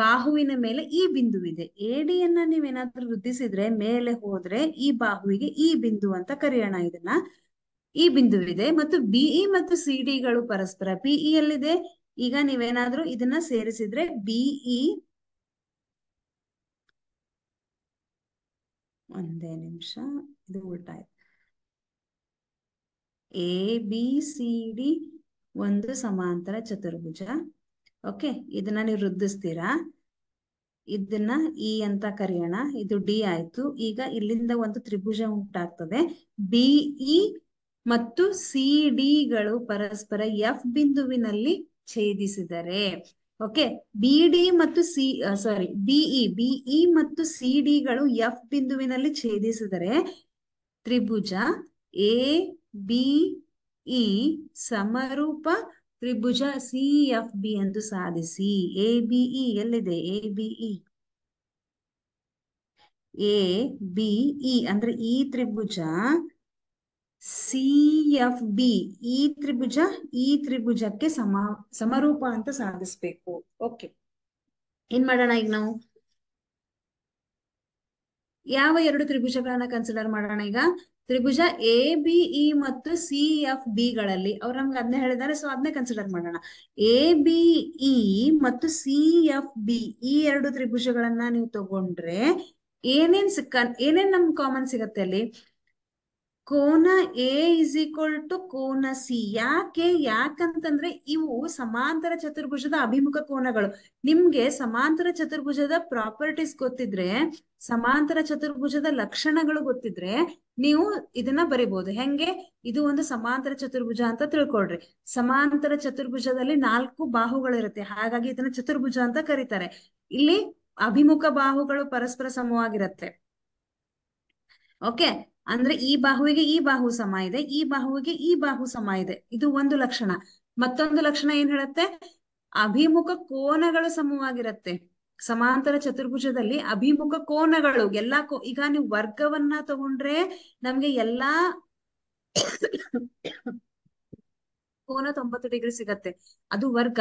ಬಾಹುವಿನ ಮೇಲೆ ಈ ಬಿಂದುವಿದೆ ಏಡಿಯನ್ನ ನೀವೇನಾದ್ರೂ ವೃದ್ಧಿಸಿದ್ರೆ ಮೇಲೆ ಹೋದ್ರೆ ಈ ಬಾಹುವಿಗೆ ಈ ಬಿಂದು ಅಂತ ಕರೆಯೋಣ ಇದನ್ನ ಈ ಬಿಂದುವಿದೆ ಮತ್ತು ಬಿಇ ಮತ್ತು ಸಿ ಡಿಗಳು ಪರಸ್ಪರ ಬಿಇ ಅಲ್ಲಿದೆ ಈಗ ನೀವೇನಾದ್ರೂ ಇದನ್ನ ಸೇರಿಸಿದ್ರೆ ಬಿಇ ಒಂದೇ ನಿಮಿಷ ಇದು ಉಲ್ಟಾಯ್ತು ಎ ಬಿ ಸಿ ಡಿ ಒಂದು ಸಮಾಂತರ ಚತುರ್ಭುಜ ಓಕೆ ಇದನ್ನ ನೀವು ವೃದ್ಧಿಸ್ತೀರಾ ಇದನ್ನ ಇ e ಅಂತ ಕರೆಯೋಣ ಇದು ಡಿ ಆಯ್ತು ಈಗ ಇಲ್ಲಿಂದ ಒಂದು ತ್ರಿಭುಜ ಉಂಟಾಗ್ತದೆ ಬಿಇ e ಮತ್ತು ಸಿ ಡಿಗಳು ಪರಸ್ಪರ ಎಫ್ ಬಿಂದುವಿನಲ್ಲಿ ಛೇದಿಸಿದರೆ ಓಕೆ ಡಿ ಮತ್ತು ಸಿ ಸಾರಿ ಬಿಇ ಬಿಇ ಮತ್ತು ಸಿ ಡಿಗಳು ಎಫ್ ಬಿಂದುವಿನಲ್ಲಿ ಛೇದಿಸಿದರೆ ತ್ರಿಭುಜ ಎ ಇ ಸಮರೂಪ ತ್ರಿಭುಜ ಸಿ ಎಫ್ ಬಿ ಎಂದು ಸಾಧಿಸಿ ಎ ಬಿಇ ಎಲ್ಲಿದೆ ಎ ಬಿಇ ಎ ಬಿಇ ಅಂದ್ರೆ ಈ ತ್ರಿಭುಜ ಸಿ ಎಫ್ ಬಿ ಈ ತ್ರಿಭುಜ ಈ ತ್ರಿಭುಜಕ್ಕೆ ಸಮ ಸಮರೂಪ ಅಂತ ಸಾಧಿಸ್ಬೇಕು ಓಕೆ ಏನ್ ಮಾಡೋಣ ಈಗ ನಾವು ಯಾವ ಎರಡು ತ್ರಿಭುಜಗಳನ್ನ ಕನ್ಸಿಡರ್ ಮಾಡೋಣ ಈಗ ತ್ರಿಭುಜ ಎ ಬಿ ಇ ಮತ್ತು ಸಿ ಎಫ್ ಬಿ ಗಳಲ್ಲಿ ಅವ್ರು ನಮ್ಗೆ ಅದನ್ನ ಹೇಳಿದ್ದಾರೆ ಸೊ ಅದನ್ನೇ ಕನ್ಸಿಡರ್ ಮಾಡೋಣ ಎ ಬಿ ಇ ಮತ್ತು ಸಿ ಎಫ್ ಬಿ ಈ ಎರಡು ತ್ರಿಭುಜಗಳನ್ನ ನೀವು ತಗೊಂಡ್ರೆ ಏನೇನ್ ಸಿಕ್ಕ ಏನೇನ್ ನಮ್ಗೆ ಕಾಮನ್ ಸಿಗತ್ತೆ ಅಲ್ಲಿ ಕೋನ ಎ ಇಸ್ ಈಕ್ವಲ್ ಟು ಕೋನ ಸಿ ಯಾಕೆ ಯಾಕಂತಂದ್ರೆ ಇವು ಸಮಾಂತರ ಚತುರ್ಭುಜದ ಅಭಿಮುಖ ಕೋನಗಳು ನಿಮ್ಗೆ ಸಮಾಂತರ ಚತುರ್ಭುಜದ ಪ್ರಾಪರ್ಟೀಸ್ ಗೊತ್ತಿದ್ರೆ ಸಮಾಂತರ ಚತುರ್ಭುಜದ ಲಕ್ಷಣಗಳು ಗೊತ್ತಿದ್ರೆ ನೀವು ಇದನ್ನ ಬರಿಬಹುದು ಹೆಂಗೆ ಇದು ಒಂದು ಸಮಾಂತರ ಚತುರ್ಭುಜ ಅಂತ ತಿಳ್ಕೊಳ್ರಿ ಸಮಾಂತರ ಚತುರ್ಭುಜದಲ್ಲಿ ನಾಲ್ಕು ಬಾಹುಗಳಿರುತ್ತೆ ಹಾಗಾಗಿ ಇದನ್ನ ಚತುರ್ಭುಜ ಅಂತ ಕರೀತಾರೆ ಇಲ್ಲಿ ಅಭಿಮುಖ ಬಾಹುಗಳು ಪರಸ್ಪರ ಸಮವಾಗಿರುತ್ತೆ ಓಕೆ ಅಂದ್ರೆ ಈ ಬಾಹುವಿಗೆ ಈ ಬಾಹು ಸಮ ಇದೆ ಈ ಬಾಹುವಿಗೆ ಈ ಬಾಹು ಸಮ ಇದೆ ಇದು ಒಂದು ಲಕ್ಷಣ ಮತ್ತೊಂದು ಲಕ್ಷಣ ಏನ್ ಹೇಳುತ್ತೆ ಅಭಿಮುಖ ಕೋನಗಳು ಸಮವಾಗಿರುತ್ತೆ ಸಮಾಂತರ ಚತುರ್ಭುಜದಲ್ಲಿ ಅಭಿಮುಖ ಕೋನಗಳು ಎಲ್ಲಾ ಕೋ ಈಗ ನೀವು ವರ್ಗವನ್ನ ತಗೊಂಡ್ರೆ ನಮ್ಗೆ ಎಲ್ಲಾ ಕೋನ ತೊಂಬತ್ತು ಡಿಗ್ರಿ ಸಿಗತ್ತೆ ಅದು ವರ್ಗ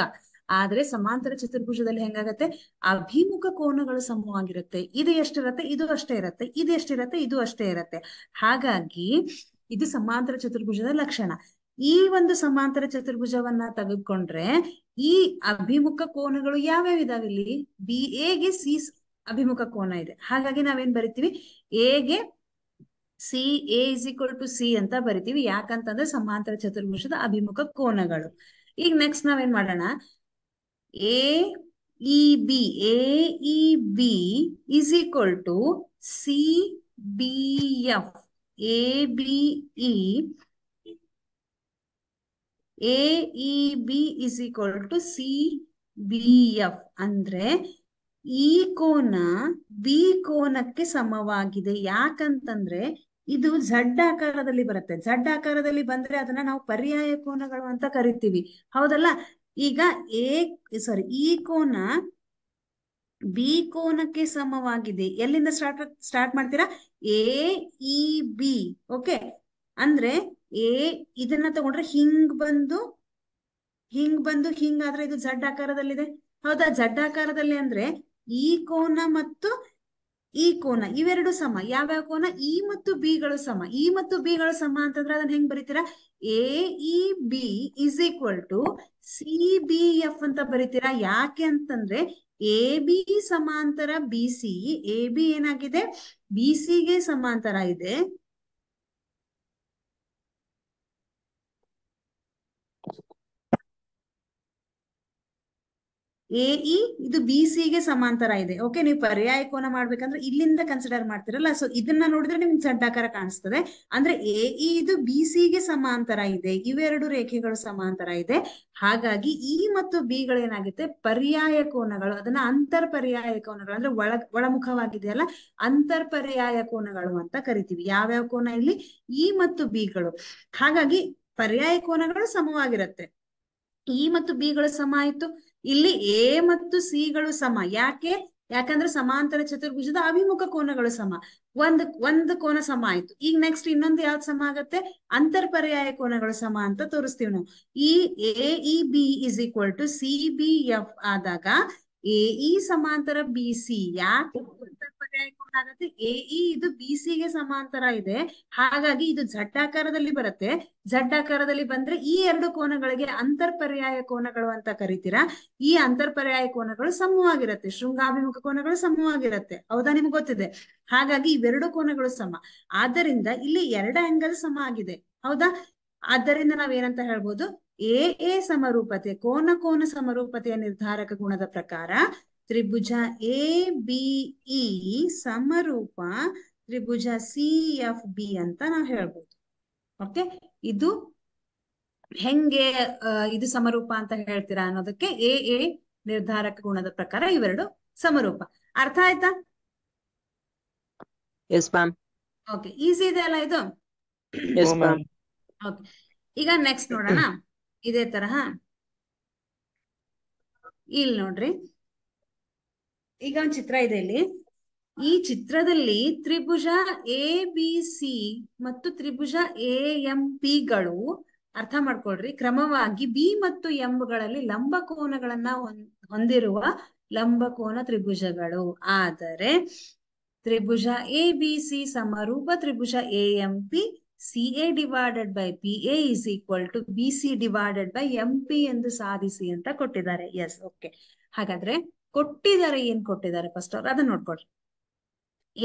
ಆದ್ರೆ ಸಮಾಂತರ ಚತುರ್ಭುಜದಲ್ಲಿ ಹೆಂಗಾಗತ್ತೆ ಅಭಿಮುಖ ಕೋನಗಳು ಸಮವಾಗಿರುತ್ತೆ ಇದು ಎಷ್ಟಿರತ್ತೆ ಇದು ಅಷ್ಟೇ ಇರತ್ತೆ ಇದು ಎಷ್ಟಿರತ್ತೆ ಇದು ಅಷ್ಟೇ ಇರತ್ತೆ ಹಾಗಾಗಿ ಇದು ಸಮಾಂತರ ಚತುರ್ಭುಜದ ಲಕ್ಷಣ ಈ ಒಂದು ಸಮಾಂತರ ಚತುರ್ಭುಜವನ್ನ ತೆಗೆದುಕೊಂಡ್ರೆ ಈ ಅಭಿಮುಖ ಕೋನಗಳು ಯಾವ್ಯಾವ ಇದಾವೆ ಇಲ್ಲಿ ಬಿ ಎಗೆ ಸಿ ಅಭಿಮುಖ ಕೋನ ಇದೆ ಹಾಗಾಗಿ ನಾವೇನ್ ಬರಿತೀವಿ ಎಗೆ C A is equal to C ಅಂತ ಬರಿತೀವಿ ಯಾಕಂತಂದ್ರೆ ಸಮಾಂತರ ಚತುರ್ಭುಜದ ಅಭಿಮುಖ ಕೋನಗಳು ಈಗ ನೆಕ್ಸ್ಟ್ ನಾವೇನ್ ಮಾಡೋಣ A E B A E B is equal to C B F A B E A E B is equal to C B F ಅಂದ್ರೆ ಈ e ಕೋನ ಬಿ ಕೋನಕ್ಕೆ ಸಮವಾಗಿದೆ ಯಾಕಂತಂದ್ರೆ ಇದು ಝಡ್ ಆಕಾರದಲ್ಲಿ ಬರುತ್ತೆ ಝಡ್ ಆಕಾರದಲ್ಲಿ ಬಂದ್ರೆ ಅದನ್ನ ನಾವು ಪರ್ಯಾಯ ಕೋನಗಳು ಅಂತ ಕರಿತೀವಿ ಹೌದಲ್ಲ ಈಗ ಎ ಸಾರಿ ಈ ಕೋನ ಬಿ ಕೋನಕ್ಕೆ ಸಮವಾಗಿದೆ ಎಲ್ಲಿಂದ ಸ್ಟಾರ್ಟ್ ಸ್ಟಾರ್ಟ್ ಮಾಡ್ತೀರಾ ಎ ಇ ಬಿ ಓಕೆ ಅಂದ್ರೆ ಎ ಇದನ್ನ ತಗೊಂಡ್ರೆ ಹಿಂಗ್ ಬಂದು ಹಿಂಗ್ ಬಂದು ಹಿಂಗ್ ಆದ್ರೆ ಇದು ಜಡ್ ಆಕಾರದಲ್ಲಿದೆ ಹೌದಾ ಜಡ್ ಆಕಾರದಲ್ಲಿ ಅಂದ್ರೆ ಈ ಕೋನ ಮತ್ತು ಈ ಕೋನ ಇವೆರಡು ಸಮ ಯಾವ್ಯಾವ ಕೋನ ಇ ಮತ್ತು ಬಿ ಗಳು ಸಮ ಇ ಮತ್ತು ಬಿ ಗಳು ಸಮ ಅಂತಂದ್ರೆ ಅದನ್ನ ಹೆಂಗ್ ಬರೀತೀರಾ A E B is equal to C B F ಅಂತ ಬರೀತೀರಾ ಯಾಕೆ ಅಂತಂದ್ರೆ ಎ ಬಿ ಸಮಾಂತರ ಬಿ ಸಿ ಎ ಬಿ ಏನಾಗಿದೆ ಬಿ ಗೆ ಸಮಾಂತರ ಇದೆ ಎ ಇ e, ಇದು ಬಿ ಸಿ ಗೆ ಸಮಾಂತರ ಇದೆ ಓಕೆ ನೀವು ಪರ್ಯಾಯ ಕೋನ ಮಾಡ್ಬೇಕಂದ್ರೆ ಇಲ್ಲಿಂದ ಕನ್ಸಿಡರ್ ಮಾಡ್ತಿರಲ್ಲ ಸೊ ಇದನ್ನ ನೋಡಿದ್ರೆ ನಿಮ್ಗೆ ಚಡ್ಡಾಕಾರ ಕಾಣಿಸ್ತದೆ ಅಂದ್ರೆ ಎ ಇ e, ಇದು ಬಿ ಸಿ ಗೆ ಸಮಾಂತರ ಇದೆ ಇವೆರಡು ರೇಖೆಗಳು ಸಮಾಂತರ ಇದೆ ಹಾಗಾಗಿ ಇ e ಮತ್ತು ಬಿ ಗಳೇನಾಗುತ್ತೆ ಪರ್ಯಾಯ ಕೋನಗಳು ಅದನ್ನ ಅಂತರ್ ಪರ್ಯಾಯ ಕೋನಗಳು ಅಂದ್ರೆ ಒಳ ಒಳಮುಖವಾಗಿದೆಯಲ್ಲ ಅಂತರ್ ಪರ್ಯಾಯ ಕೋನಗಳು ಅಂತ ಕರಿತೀವಿ ಯಾವ್ಯಾವ ಕೋನ ಇಲ್ಲಿ ಇ ಮತ್ತು ಬಿಗಳು ಹಾಗಾಗಿ ಪರ್ಯಾಯ ಕೋನಗಳು ಸಮವಾಗಿರುತ್ತೆ ಇ ಮತ್ತು ಬಿಗಳು ಸಮ ಆಯ್ತು ಇಲ್ಲಿ ಎ ಮತ್ತು ಸಿಗಳು ಗಳು ಸಮ ಯಾಕೆ ಯಾಕಂದ್ರೆ ಸಮಾಂತರ ಚತುರ್ಭುಜದ ಅಭಿಮುಖ ಕೋನಗಳು ಸಮ ಒಂದ್ ಒಂದ್ ಕೋನ ಸಮ ಆಯ್ತು ಈಗ ನೆಕ್ಸ್ಟ್ ಇನ್ನೊಂದು ಯಾವ್ದು ಸಮ ಆಗತ್ತೆ ಅಂತರ್ಪರ್ಯಾಯ ಕೋನಗಳು ಸಮ ಅಂತ ತೋರಿಸ್ತೀವಿ ನಾವು ಈ A E B is equal to C B F ಆದಾಗ ಎ ಇ ಸಮಾಂತರ ಬಿ ಸಿ ಯಾಕೆ ಆಗುತ್ತೆ ಎ ಇ ಇದು ಬಿ ಸಿ ಗೆ ಸಮಾಂತರ ಇದೆ ಹಾಗಾಗಿ ಇದು ಝಡ್ಡಾಕಾರದಲ್ಲಿ ಬರುತ್ತೆ ಝಡ್ಡಾಕಾರದಲ್ಲಿ ಬಂದ್ರೆ ಈ ಎರಡು ಕೋನಗಳಿಗೆ ಅಂತರ್ಪರ್ಯಾಯ ಕೋನಗಳು ಅಂತ ಕರಿತೀರಾ ಈ ಅಂತರ್ಪರ್ಯಾಯ ಕೋನಗಳು ಸಮವಾಗಿರುತ್ತೆ ಶೃಂಗಾಭಿಮುಖ ಕೋನಗಳು ಸಮವಾಗಿರುತ್ತೆ ಹೌದಾ ನಿಮ್ಗೆ ಗೊತ್ತಿದೆ ಹಾಗಾಗಿ ಇವೆರಡು ಕೋನಗಳು ಸಮ ಆದ್ದರಿಂದ ಇಲ್ಲಿ ಎರಡು ಆಂಗಲ್ ಸಮ ಆಗಿದೆ ಹೌದಾ ಆದ್ದರಿಂದ ನಾವೇನಂತ ಹೇಳ್ಬೋದು ಎ ಎ ಸಮರೂಪತೆ ಕೋನ ಕೋನ ಸಮರೂಪತೆಯ ನಿರ್ಧಾರಕ ಗುಣದ ಪ್ರಕಾರ ತ್ರಿಭುಜ ಎ ಬಿಇ e ಸಮರೂಪ ತ್ರಿಭುಜ ಸಿ ಎಫ್ ಬಿ ಅಂತ ನಾವು ಹೇಳ್ಬೋದು ಓಕೆ ಇದು ಹೆಂಗೆ ಇದು ಸಮರೂಪ ಅಂತ ಹೇಳ್ತೀರಾ ಅನ್ನೋದಕ್ಕೆ ಎ ಎ ನಿರ್ಧಾರಕ ಗುಣದ ಪ್ರಕಾರ ಇವೆರಡು ಸಮರೂಪ ಅರ್ಥ ಆಯ್ತಾ ಓಕೆ ಈಸಿ ಇದೆ ಅಲ್ಲ ಇದು ಈಗ ನೆಕ್ಸ್ಟ್ ನೋಡೋಣ ಇದೇ ತರಹ ಇಲ್ಲಿ ನೋಡ್ರಿ ಈಗ ಒಂದು ಚಿತ್ರ ಇದೆ ಇಲ್ಲಿ ಈ ಚಿತ್ರದಲ್ಲಿ ತ್ರಿಭುಜ ಎ ಬಿ ಸಿ ಮತ್ತು ತ್ರಿಭುಜ ಎ ಎಂ ಗಳು ಅರ್ಥ ಮಾಡ್ಕೊಳ್ರಿ ಕ್ರಮವಾಗಿ ಬಿ ಮತ್ತು ಗಳಲ್ಲಿ ಲಂಬ ಕೋನಗಳನ್ನ ಹೊಂದಿರುವ ಲಂಬಕೋನ ತ್ರಿಭುಜಗಳು ಆದರೆ ತ್ರಿಭುಜ ಎ ಬಿ ಸಿ ಸಮರೂಪ ತ್ರಿಭುಜ A M P C A divided by P A is equal to B C divided by M P ಎಂದು ಸಾಧಿಸಿ ಅಂತ ಕೊಟ್ಟಿದ್ದಾರೆ ಎಸ್ ಓಕೆ ಹಾಗಾದ್ರೆ ಕೊಟ್ಟಿದ್ದಾರೆ ಏನ್ ಕೊಟ್ಟಿದ್ದಾರೆ ಫಸ್ಟ್ ಅವ್ರು ಅದನ್ನ ನೋಡ್ಕೊಳ್ರಿ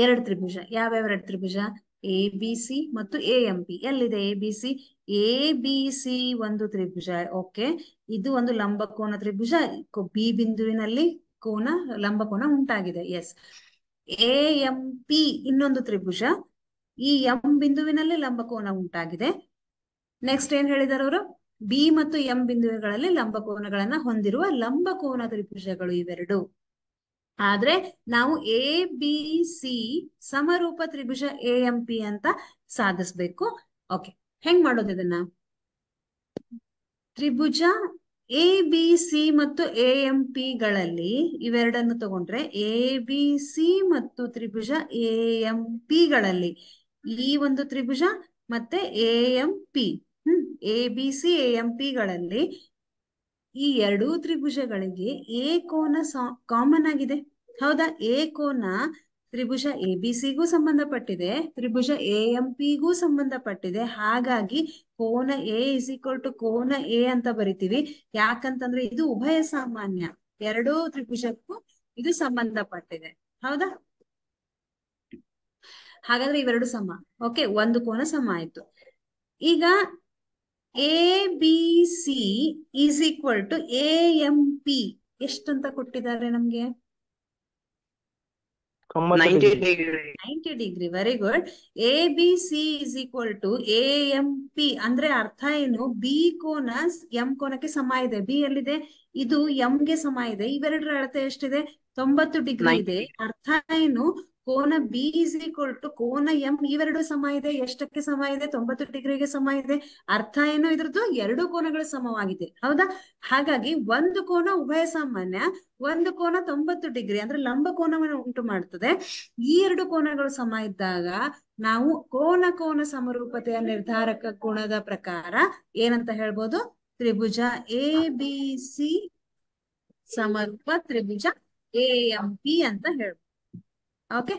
ಎರಡ್ ತ್ರಿಭುಜ ಯಾವ್ಯಾವ ಎರಡು ತ್ರಿಭುಜ ಎ ಬಿ ಸಿ ಮತ್ತು ಎ ಎಂ ಪಿ ಎಲ್ಲಿದೆ A B C A B C ಒಂದು ತ್ರಿಭುಜ ಓಕೆ ಇದು ಒಂದು ಲಂಬಕೋನ ತ್ರಿಭುಜ ಬಿ ಬಿಂದುವಿನಲ್ಲಿ ಕೋನ ಲಂಬಕೋನ ಉಂಟಾಗಿದೆ ಎಸ್ ಎ ಎಂ ಪಿ ಇನ್ನೊಂದು ತ್ರಿಭುಜ ಈ ಎಂ ಬಿಂದುವಿನಲ್ಲಿ ಲಂಬಕೋನ ಉಂಟಾಗಿದೆ ನೆಕ್ಸ್ಟ್ ಏನ್ ಹೇಳಿದಾರವರು ಅವರು ಬಿ ಮತ್ತು ಎಂ ಬಿಂದುಗಳಲ್ಲಿ ಲಂಬಕೋನಗಳನ್ನ ಹೊಂದಿರುವ ಲಂಬಕೋನ ತ್ರಿಭುಜಗಳು ಇವೆರಡು ಆದ್ರೆ ನಾವು ಎ ಬಿ ಸಿ ಸಮರೂಪ ತ್ರಿಭುಜ ಎ ಎಂ ಪಿ ಅಂತ ಸಾಧಿಸ್ಬೇಕು ಓಕೆ ಹೆಂಗ್ ಮಾಡೋದು ಇದನ್ನ ತ್ರಿಭುಜ ಎ ಬಿ ಸಿ ಮತ್ತು ಎ ಎಂ ಪಿ ಗಳಲ್ಲಿ ಇವೆರಡನ್ನು ತಗೊಂಡ್ರೆ ಎ ಬಿ ಸಿ ಮತ್ತು ತ್ರಿಭುಜ ಎ ಎಂ ಪಿ ಗಳಲ್ಲಿ ಈ ಒಂದು ತ್ರಿಭುಜ ಮತ್ತೆ A M P A B C M ಪಿಗಳಲ್ಲಿ ಈ ಎರಡೂ ತ್ರಿಭುಜಗಳಿಗೆ ಎ ಕೋನ ಕಾಮನ್ ಆಗಿದೆ ಹೌದಾ ಎ ಕೋನ ತ್ರಿಭುಜ ಎ ಬಿ ಸಿಗೂ ಸಂಬಂಧಪಟ್ಟಿದೆ ತ್ರಿಭುಜ ಎ ಎಂ ಪಿಗೂ ಸಂಬಂಧಪಟ್ಟಿದೆ ಹಾಗಾಗಿ ಕೋನ ಎ ಇಸ್ ಈಕ್ವಲ್ ಟು ಕೋನ ಎ ಅಂತ ಬರಿತೀವಿ ಯಾಕಂತಂದ್ರೆ ಇದು ಉಭಯ ಸಾಮಾನ್ಯ ಎರಡೂ ತ್ರಿಭುಜಕ್ಕೂ ಇದು ಸಂಬಂಧಪಟ್ಟಿದೆ ಹೌದಾ ಹಾಗಾದ್ರೆ ಇವೆರಡು ಸಮ ಓಕೆ ಒಂದು ಕೋನ ಸಮ ಆಯ್ತು ಈಗ A B C is equal to A M P ಎಷ್ಟಂತ ಕೊಟ್ಟಿದ್ದಾರೆ ನಮ್ಗೆ ninety degree very good A B C is equal to A M P ಅಂದ್ರೆ ಅರ್ಥ ಏನು ಬಿ ಕೋನ ಎಂ ಕೋನಕ್ಕೆ ಸಮ ಇದೆ ಬಿ ಎಲ್ಲಿದೆ ಇದು ಎಂಗೆ ಸಮ ಇದೆ ಇವೆರಡರ ಅಳತೆ ಎಷ್ಟಿದೆ ತೊಂಬತ್ತು ಡಿಗ್ರಿ ಇದೆ ಅರ್ಥ ಏನು ಕೋನ ಬಿ ಇಸ್ ಈಕ್ವಲ್ ಟು ಕೋನ ಎಂ ಇವೆರಡು ಸಮ ಇದೆ ಎಷ್ಟಕ್ಕೆ ಸಮ ಇದೆ ತೊಂಬತ್ತು ಡಿಗ್ರಿಗೆ ಸಮ ಇದೆ ಅರ್ಥ ಏನು ಇದ್ರದ್ದು ಎರಡು ಕೋನಗಳು ಸಮವಾಗಿದೆ ಹೌದಾ ಹಾಗಾಗಿ ಒಂದು ಕೋನ ಉಭಯ ಸಾಮಾನ್ಯ ಒಂದು ಕೋನ ತೊಂಬತ್ತು ಡಿಗ್ರಿ ಅಂದ್ರೆ ಲಂಬ ಕೋನವನ್ನು ಉಂಟು ಮಾಡ್ತದೆ ಈ ಎರಡು ಕೋನಗಳು ಸಮ ಇದ್ದಾಗ ನಾವು ಕೋನ ಕೋನ ಸಮರೂಪತೆಯ ನಿರ್ಧಾರಕ ಗುಣದ ಪ್ರಕಾರ ಏನಂತ ಹೇಳ್ಬೋದು ತ್ರಿಭುಜ ಎ ಬಿ ಸಿ ಸಮರೂಪ ತ್ರಿಭುಜ ಎ ಎಂ ಪಿ ಅಂತ ಹೇಳ್ಬೋದು ಓಕೆ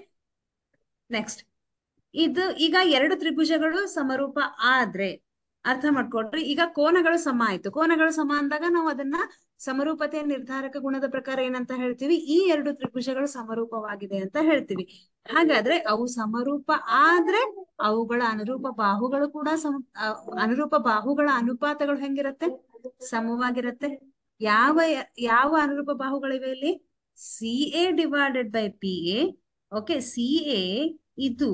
ನೆಕ್ಸ್ಟ್ ಇದು ಈಗ ಎರಡು ತ್ರಿಭುಜಗಳು ಸಮರೂಪ ಆದ್ರೆ ಅರ್ಥ ಮಾಡ್ಕೊಟ್ರಿ ಈಗ ಕೋನಗಳು ಸಮ ಆಯ್ತು ಕೋನಗಳು ಸಮ ಅಂದಾಗ ನಾವು ಅದನ್ನ ಸಮರೂಪತೆಯ ನಿರ್ಧಾರಕ ಗುಣದ ಪ್ರಕಾರ ಏನಂತ ಹೇಳ್ತೀವಿ ಈ ಎರಡು ತ್ರಿಭುಜಗಳು ಸಮರೂಪವಾಗಿದೆ ಅಂತ ಹೇಳ್ತೀವಿ ಹಾಗಾದ್ರೆ ಅವು ಸಮರೂಪ ಆದ್ರೆ ಅವುಗಳ ಅನುರೂಪ ಬಾಹುಗಳು ಕೂಡ ಸಮ ಅನುರೂಪ ಬಾಹುಗಳ ಅನುಪಾತಗಳು ಹೆಂಗಿರತ್ತೆ ಸಮವಾಗಿರತ್ತೆ ಯಾವ ಯಾವ ಅನುರೂಪ ಬಾಹುಗಳಿವೆ ಇಲ್ಲಿ C A divided by P A okay C A ಇದು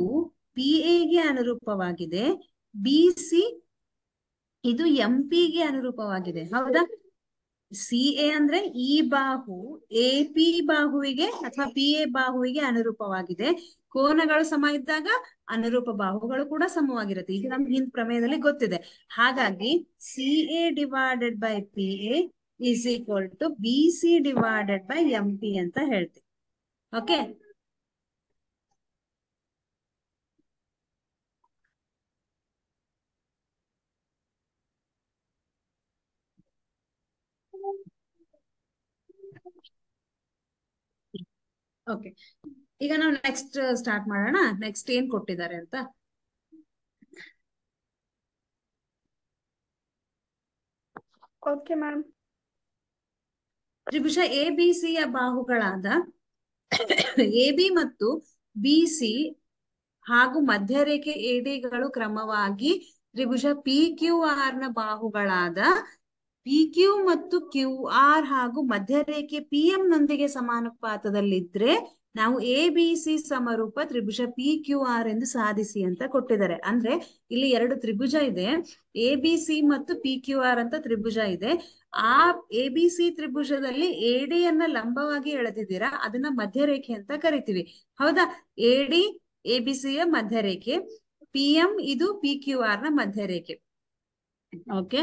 ಪಿ ಎಗೆ ಅನುರೂಪವಾಗಿದೆ ಬಿ ಸಿ ಇದು ಎಂ ಪಿಗೆ ಅನುರೂಪವಾಗಿದೆ ಹೌದಾ ಸಿ ಎ ಅಂದ್ರೆ ಈ e ಬಾಹು ಎ ಪಿ ಬಾಹುವಿಗೆ ಅಥವಾ ಪಿ ಎ ಬಾಹುವಿಗೆ ಅನುರೂಪವಾಗಿದೆ ಕೋನಗಳು ಸಮ ಇದ್ದಾಗ ಅನುರೂಪ ಬಾಹುಗಳು ಕೂಡ ಸಮವಾಗಿರುತ್ತೆ ಈಗ ನಮ್ಗೆ ಹಿಂದ್ ಪ್ರಮೇಯದಲ್ಲಿ ಗೊತ್ತಿದೆ ಹಾಗಾಗಿ C A divided by P A is equal to B C divided by M P ಅಂತ ಹೇಳ್ತೀವಿ ಓಕೆ ಓಕೆ ಈಗ ನಾವು ನೆಕ್ಸ್ಟ್ ಸ್ಟಾರ್ಟ್ ಮಾಡೋಣ ನೆಕ್ಸ್ಟ್ ಏನ್ ಕೊಟ್ಟಿದ್ದಾರೆ ಅಂತ okay ma'am A B C ಯ ಬಾಹುಗಳಾದ ಎ ಬಿ ಮತ್ತು ಬಿ ಸಿ ಹಾಗೂ ಮಧ್ಯರೇಖೆ ಎಡಿಗಳು ಕ್ರಮವಾಗಿ ತ್ರಿಭುಜ ಪಿ ಕ್ಯೂ ಆರ್ ನ ಬಾಹುಗಳಾದ ಪಿ ಕ್ಯೂ ಮತ್ತು ಕ್ಯೂ ಆರ್ ಹಾಗೂ ಮಧ್ಯರೇಖೆ ಪಿ ಎಂ ನೊಂದಿಗೆ ಸಮಾನುಪಾತದಲ್ಲಿದ್ರೆ ನಾವು ಎ ಬಿ ಸಿ ಸಮರೂಪ ತ್ರಿಭುಜ ಪಿ ಕ್ಯೂ ಆರ್ ಎಂದು ಸಾಧಿಸಿ ಅಂತ ಕೊಟ್ಟಿದ್ದಾರೆ ಅಂದ್ರೆ ಇಲ್ಲಿ ಎರಡು ತ್ರಿಭುಜ ಇದೆ ಎ ಬಿ ಸಿ ಮತ್ತು ಪಿ ಕ್ಯೂ ಆರ್ ಅಂತ ತ್ರಿಭುಜ ಇದೆ ಆ ಎ ಬಿ ಸಿ ತ್ರಿಭುಜದಲ್ಲಿ ಎಡಿಯನ್ನ ಲಂಬವಾಗಿ ಎಳೆದಿದ್ದೀರಾ ಅದನ್ನ ಮಧ್ಯರೇಖೆ ಅಂತ ಕರಿತೀವಿ ಹೌದಾ ಎಡಿ ಎ ಬಿ ಸಿ ಯ ಮಧ್ಯರೇಖೆ ಪಿ ಎಂ ಇದು ಪಿ ಕ್ಯೂ ಆರ್ ನ ಮಧ್ಯರೇಖೆ ಓಕೆ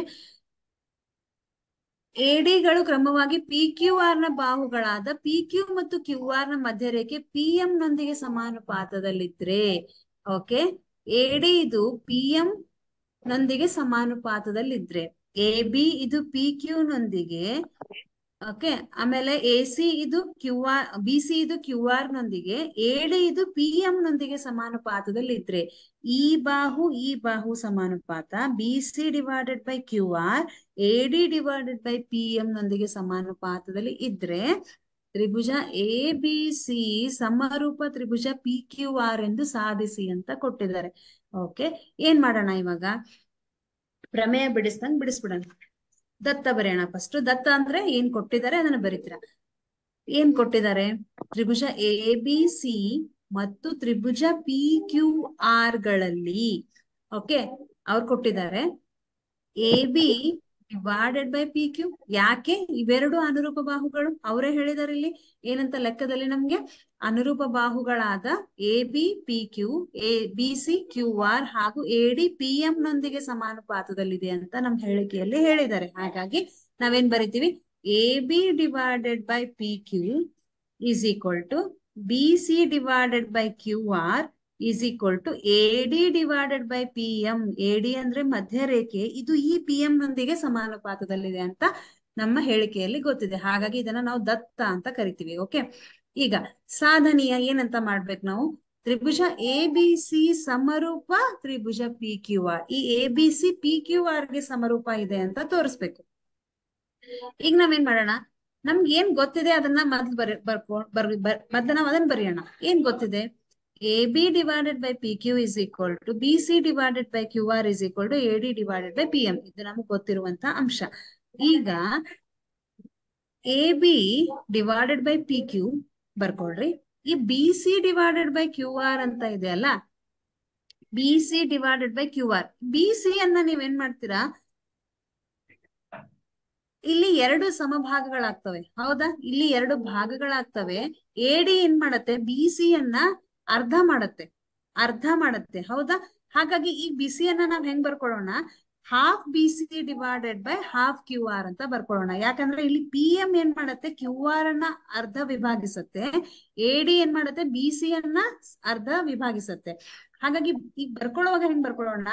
ಎಡಿಗಳು ಕ್ರಮವಾಗಿ ಪಿ ಕ್ಯೂ ಆರ್ ನ ಬಾಹುಗಳಾದ ಪಿ ಕ್ಯೂ ಮತ್ತು ಕ್ಯೂ ಆರ್ ನ ಮಧ್ಯರೇಖೆ ಪಿ ಎಂ ನೊಂದಿಗೆ ಸಮಾನುಪಾತದಲ್ಲಿದ್ರೆ ಓಕೆ ಎಡಿ ಇದು ಪಿ ಎಂ ನೊಂದಿಗೆ ಸಮಾನುಪಾತದಲ್ಲಿದ್ರೆ ಎ ಬಿ ಇದು ಪಿ ಕ್ಯೂ ನೊಂದಿಗೆ ಓಕೆ ಆಮೇಲೆ ಎ ಸಿ ಇದು ಕ್ಯೂ ಆರ್ ಬಿ ಸಿ ಇದು ಕ್ಯೂ ಆರ್ ನೊಂದಿಗೆ ಎಡಿ ಇದು ಪಿ ಎಂ ನೊಂದಿಗೆ ಸಮಾನುಪಾತದಲ್ಲಿದ್ರೆ ಇ ಬಾಹು ಇ ಬಾಹು ಸಮಾನುಪಾತ B C divided by Q R AD divided by P M ನೊಂದಿಗೆ ಪಾತ್ರದಲ್ಲಿ ಇದ್ರೆ ತ್ರಿಭುಜ ಎ ಬಿ ಸಿ ಸಮರೂಪ ತ್ರಿಭುಜ ಪಿ ಕ್ಯೂ ಆರ್ ಎಂದು ಸಾಧಿಸಿ ಅಂತ ಕೊಟ್ಟಿದ್ದಾರೆ ಓಕೆ ಏನ್ ಮಾಡೋಣ ಇವಾಗ ಪ್ರಮೇಯ ಬಿಡಿಸ್ದಂಗ್ ಬಿಡಿಸ್ಬಿಡೋಣ ದತ್ತ ಬರೆಯೋಣ ಫಸ್ಟ್ ದತ್ತ ಅಂದ್ರೆ ಏನ್ ಕೊಟ್ಟಿದ್ದಾರೆ ಅದನ್ನ ಬರೀತೀರ ಏನ್ ಕೊಟ್ಟಿದ್ದಾರೆ ತ್ರಿಭುಜ ಎ ಬಿ ಸಿ ಮತ್ತು ತ್ರಿಭುಜ ಪಿ ಕ್ಯೂ ಆರ್ ಗಳಲ್ಲಿ ಓಕೆ ಅವ್ರು ಕೊಟ್ಟಿದ್ದಾರೆ A B divided by P Q ಯಾಕೆ ಇವೆರಡು ಅನುರೂಪ ಬಾಹುಗಳು ಅವರೇ ಹೇಳಿದಾರೆ ಇಲ್ಲಿ ಏನಂತ ಲೆಕ್ಕದಲ್ಲಿ ನಮ್ಗೆ ಅನುರೂಪ ಬಾಹುಗಳಾದ A B P Q A B C Q R ಹಾಗೂ ಎ ಡಿ ಪಿ ಎಂ ನೊಂದಿಗೆ ಸಮಾನುಪಾತದಲ್ಲಿದೆ ಅಂತ ನಮ್ ಹೇಳಿಕೆಯಲ್ಲಿ ಹೇಳಿದ್ದಾರೆ ಹಾಗಾಗಿ ನಾವೇನ್ ಬರಿತೀವಿ A B divided by P Q is equal to B C divided by Q R is equal to A D divided by P M A D ಅಂದ್ರೆ ಮಧ್ಯ ರೇಖೆ ಇದು ಈ ಪಿ ಎಂ ನೊಂದಿಗೆ ಸಮಾನುಪಾತದಲ್ಲಿದೆ ಅಂತ ನಮ್ಮ ಹೇಳಿಕೆಯಲ್ಲಿ ಗೊತ್ತಿದೆ ಹಾಗಾಗಿ ಇದನ್ನ ನಾವು ದತ್ತ ಅಂತ ಕರಿತೀವಿ ಓಕೆ ಈಗ ಸಾಧನೀಯ ಏನಂತ ಮಾಡ್ಬೇಕು ನಾವು ತ್ರಿಭುಜ ಎ ಬಿ ಸಿ ಸಮರೂಪ ತ್ರಿಭುಜ ಪಿ ಕ್ಯೂ ಆರ್ ಈ A B C P Q R ಗೆ ಸಮರೂಪ ಇದೆ ಅಂತ ತೋರಿಸ್ಬೇಕು ಈಗ ನಾವೇನ್ ಮಾಡೋಣ ನಮ್ಗೆ ಏನ್ ಗೊತ್ತಿದೆ ಅದನ್ನ ಮೊದ್ಲು ಬರ್ ಬರ್ಕೊ ಬರ್ ಮೊದ್ಲು ನಾವ್ ಅದನ್ನ ಬರೆಯೋಣ ಏನ್ ಗೊತ್ತಿದೆ AB divided by PQ is equal to BC divided by QR is equal to AD divided by PM. ಇದು ನಮಗೆ ಗೊತ್ತಿರುವಂತಹ ಅಂಶ ಈಗ A B divided by P Q ಬರ್ಕೊಳ್ರಿ ಈ B C divided by Q R ಅಂತ ಇದೆ ಅಲ್ಲ B C divided by Q R B C ಅನ್ನ ನೀವೇನ್ ಮಾಡ್ತೀರಾ ಇಲ್ಲಿ ಎರಡು ಸಮಭಾಗಗಳಾಗ್ತವೆ ಹೌದಾ ಇಲ್ಲಿ ಎರಡು ಭಾಗಗಳಾಗ್ತವೆ ಎಡಿ ಏನ್ ಮಾಡತ್ತೆ ಬಿ ಸಿ ಅನ್ನ ಅರ್ಧ ಮಾಡತ್ತೆ ಅರ್ಧ ಮಾಡತ್ತೆ ಹೌದಾ ಹಾಗಾಗಿ ಈ ಬಿಸಿಯನ್ನ ನಾವ್ ಹೆಂಗ್ ಬರ್ಕೊಳ್ಳೋಣ half B C divided by half Q R ಅಂತ ಬರ್ಕೊಳ್ಳೋಣ ಯಾಕಂದ್ರೆ ಇಲ್ಲಿ ಪಿ ಎಂ ಏನ್ ಮಾಡತ್ತೆ ಕ್ಯೂ ಆರ್ ಅನ್ನ ಅರ್ಧ ವಿಭಾಗಿಸತ್ತೆ ಎ ಡಿ ಏನ್ ಮಾಡತ್ತೆ ಬಿ ಸಿ ಅನ್ನ ಅರ್ಧ ವಿಭಾಗಿಸತ್ತೆ ಹಾಗಾಗಿ ಈಗ ಬರ್ಕೊಳ್ಳೋವಾಗ ಹೆಂಗ್ ಬರ್ಕೊಳ್ಳೋಣ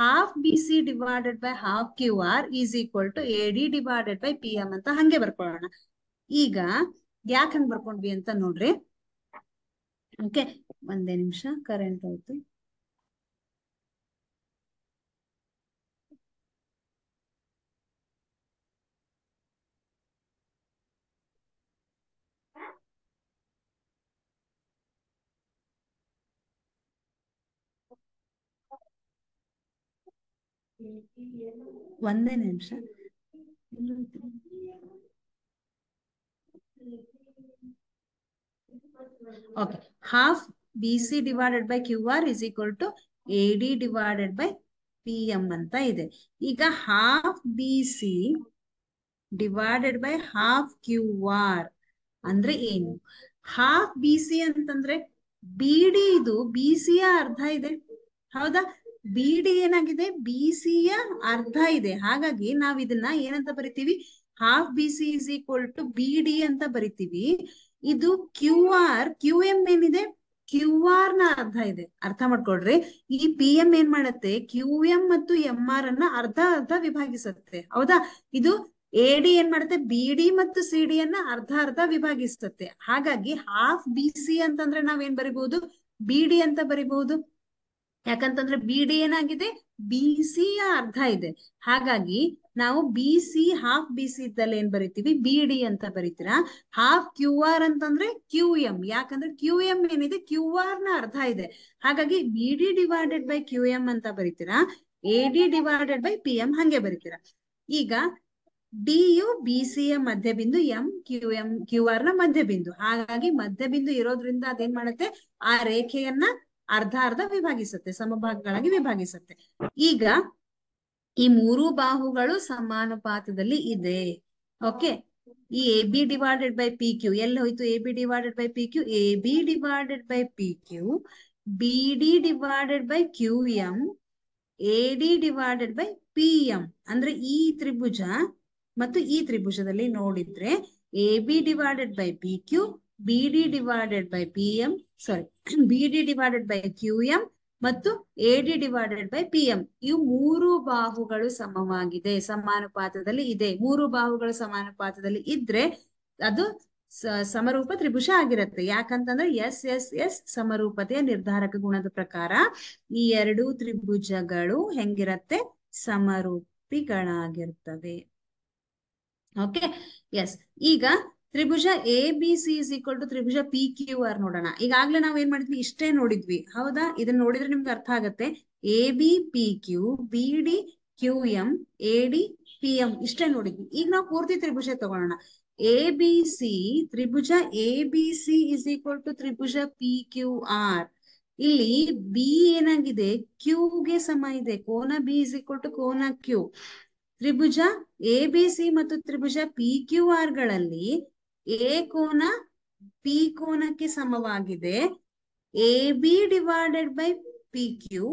half B C divided by half Q R is equal to A D divided by P M ಅಂತ ಹಂಗೆ ಬರ್ಕೊಳ್ಳೋಣ ಈಗ ಯಾಕೆ ಹಂಗ್ ಬರ್ಕೊಂಡ್ವಿ ಅಂತ ನೋಡ್ರಿ ಓಕೆ ಒಂದೇ ನಿಮಿಷ ಕರೆಂಟ್ ಹೋಯ್ತು ಒಂದೇ ನಿಮಿಷ okay half BC divided by QR is equal to AD divided by PM ಅಂತ ಇದೆ ಈಗ half BC divided by half Q R ಅಂದ್ರೆ ಏನು ಹಾಫ್ ಬಿ ಸಿ ಅಂತಂದ್ರೆ ಬಿ ಡಿ ಇದು ಬಿ ಯ ಅರ್ಧ ಇದೆ ಹೌದಾ ಬಿ ಡಿ ಏನಾಗಿದೆ ಬಿ ಯ ಅರ್ಧ ಇದೆ ಹಾಗಾಗಿ ನಾವ್ ಇದನ್ನ ಏನಂತ ಬರಿತೀವಿ half B C is equal to B D ಅಂತ ಬರಿತೀವಿ ಇದು ಕ್ಯೂ ಆರ್ ಕ್ಯೂ ಎಂ ಏನಿದೆ ಕ್ಯೂ ಆರ್ ನ ಅರ್ಥ ಇದೆ ಅರ್ಥ ಮಾಡ್ಕೊಳ್ರಿ ಈ ಪಿ ಎಂ ಏನ್ ಮಾಡತ್ತೆ ಕ್ಯೂ ಎಂ ಮತ್ತು ಎಂ ಆರ್ ಅನ್ನ ಅರ್ಧ ಅರ್ಧ ವಿಭಾಗಿಸುತ್ತೆ ಹೌದಾ ಇದು ಎ ಡಿ ಏನ್ ಮಾಡುತ್ತೆ ಬಿ ಡಿ ಮತ್ತು ಸಿ ಡಿ ಅನ್ನ ಅರ್ಧ ಅರ್ಧ ವಿಭಾಗಿಸುತ್ತೆ ಹಾಗಾಗಿ ಹಾಫ್ ಬಿ ಸಿ ಅಂತಂದ್ರೆ ನಾವೇನ್ ಬರಿಬಹುದು ಬಿ ಡಿ ಅಂತ ಬರಿಬಹುದು ಯಾಕಂತಂದ್ರೆ ಬಿ ಡಿ ಏನಾಗಿದೆ ಬಿ ಸಿ ಯ ಅರ್ಧ ಇದೆ ಹಾಗಾಗಿ ನಾವು B C half B C ಇದ್ದಲ್ಲಿ ಏನ್ ಬರಿತೀವಿ ಬಿ ಡಿ ಅಂತ ಬರೀತೀರಾ ಹಾಫ್ ಕ್ಯೂ ಆರ್ ಅಂತಂದ್ರೆ ಕ್ಯೂ ಎಂ ಯಾಕಂದ್ರೆ ಕ್ಯೂ ಎಂ ಏನಿದೆ ಕ್ಯೂ ಆರ್ ನ ಅರ್ಧ ಇದೆ ಹಾಗಾಗಿ B D divided by Q M ಅಂತ ಬರೀತೀರಾ A D divided by P M ಹಂಗೆ ಬರಿತೀರಾ ಈಗ ಡಿ ಯು ಬಿ ಸಿ ಯ ಮಧ್ಯ ಬಿಂದು M Q M Q R ನ ಮಧ್ಯ ಬಿಂದು ಹಾಗಾಗಿ ಮಧ್ಯ ಬಿಂದು ಇರೋದ್ರಿಂದ ಅದೇನ್ ಮಾಡುತ್ತೆ ಆ ರೇಖೆಯನ್ನ ಅರ್ಧ ಅರ್ಧ ವಿಭಾಗಿಸುತ್ತೆ ಸಮಭಾಗಗಳಾಗಿ ವಿಭಾಗಿಸುತ್ತೆ ಈಗ ಈ ಮೂರು ಬಾಹುಗಳು ಸಮಾನುಪಾತದಲ್ಲಿ ಇದೆ ಓಕೆ ಈ A B divided by P Q ಎಲ್ಲಿ ಹೋಯ್ತು A B divided by P Q A B divided by P Q B D divided by Q M A D divided by P M ಅಂದ್ರೆ ಈ ತ್ರಿಭುಜ ಮತ್ತು ಈ ತ್ರಿಭುಜದಲ್ಲಿ ನೋಡಿದ್ರೆ A B divided by P Q B D divided by P M sorry B D divided by Q M ಮತ್ತು A D divided by P M ಇವು ಮೂರು ಬಾಹುಗಳು ಸಮವಾಗಿದೆ ಸಮಾನುಪಾತದಲ್ಲಿ ಇದೆ ಮೂರು ಬಾಹುಗಳು ಸಮಾನುಪಾತದಲ್ಲಿ ಇದ್ರೆ ಅದು ಸಮರೂಪ ತ್ರಿಭುಜ ಆಗಿರುತ್ತೆ ಯಾಕಂತಂದ್ರೆ ಎಸ್ ಎಸ್ ಎಸ್ ಸಮರೂಪತೆಯ ನಿರ್ಧಾರಕ ಗುಣದ ಪ್ರಕಾರ ಈ ಎರಡು ತ್ರಿಭುಜಗಳು ಹೆಂಗಿರತ್ತೆ ಸಮರೂಪಿಗಳಾಗಿರ್ತವೆ ಓಕೆ ಎಸ್ ಈಗ ತ್ರಿಭುಜ A B C is equal to ತ್ರಿಭುಜ ಪಿ ಕ್ಯೂ ಆರ್ ನೋಡೋಣ ಈಗಾಗ್ಲೇ ನಾವ್ ಏನ್ ಮಾಡಿದ್ವಿ ಇಷ್ಟೇ ನೋಡಿದ್ವಿ ಹೌದಾ ಇದನ್ನ ನೋಡಿದ್ರೆ ನಿಮ್ಗೆ ಅರ್ಥ ಆಗತ್ತೆ A B P Q B D Q M A D P M ಇಷ್ಟೇ ನೋಡಿದ್ವಿ ಈಗ ನಾವು ಪೂರ್ತಿ ತ್ರಿಭುಜ ತಗೊಳ್ಳೋಣ ಎ ಬಿ ಸಿ ತ್ರಿಭುಜ A B C is equal to ತ್ರಿಭುಜ ಪಿ ಕ್ಯೂ ಆರ್ ಇಲ್ಲಿ ಬಿ ಏನಾಗಿದೆ ಕ್ಯೂಗೆ ಸಮ ಇದೆ ಕೋನ ಬಿ ಇಸ್ ಈಕ್ವಲ್ ಟು ಕೋನ ಕ್ಯೂ ತ್ರಿಭುಜ ಎ ಬಿ ಸಿ ಮತ್ತು ತ್ರಿಭುಜ ಪಿ ಕ್ಯೂ ಆರ್ ಗಳಲ್ಲಿ ಎ ಕೋನ ಪಿ ಕೋನಕ್ಕೆ ಸಮವಾಗಿದೆ A B divided by P Q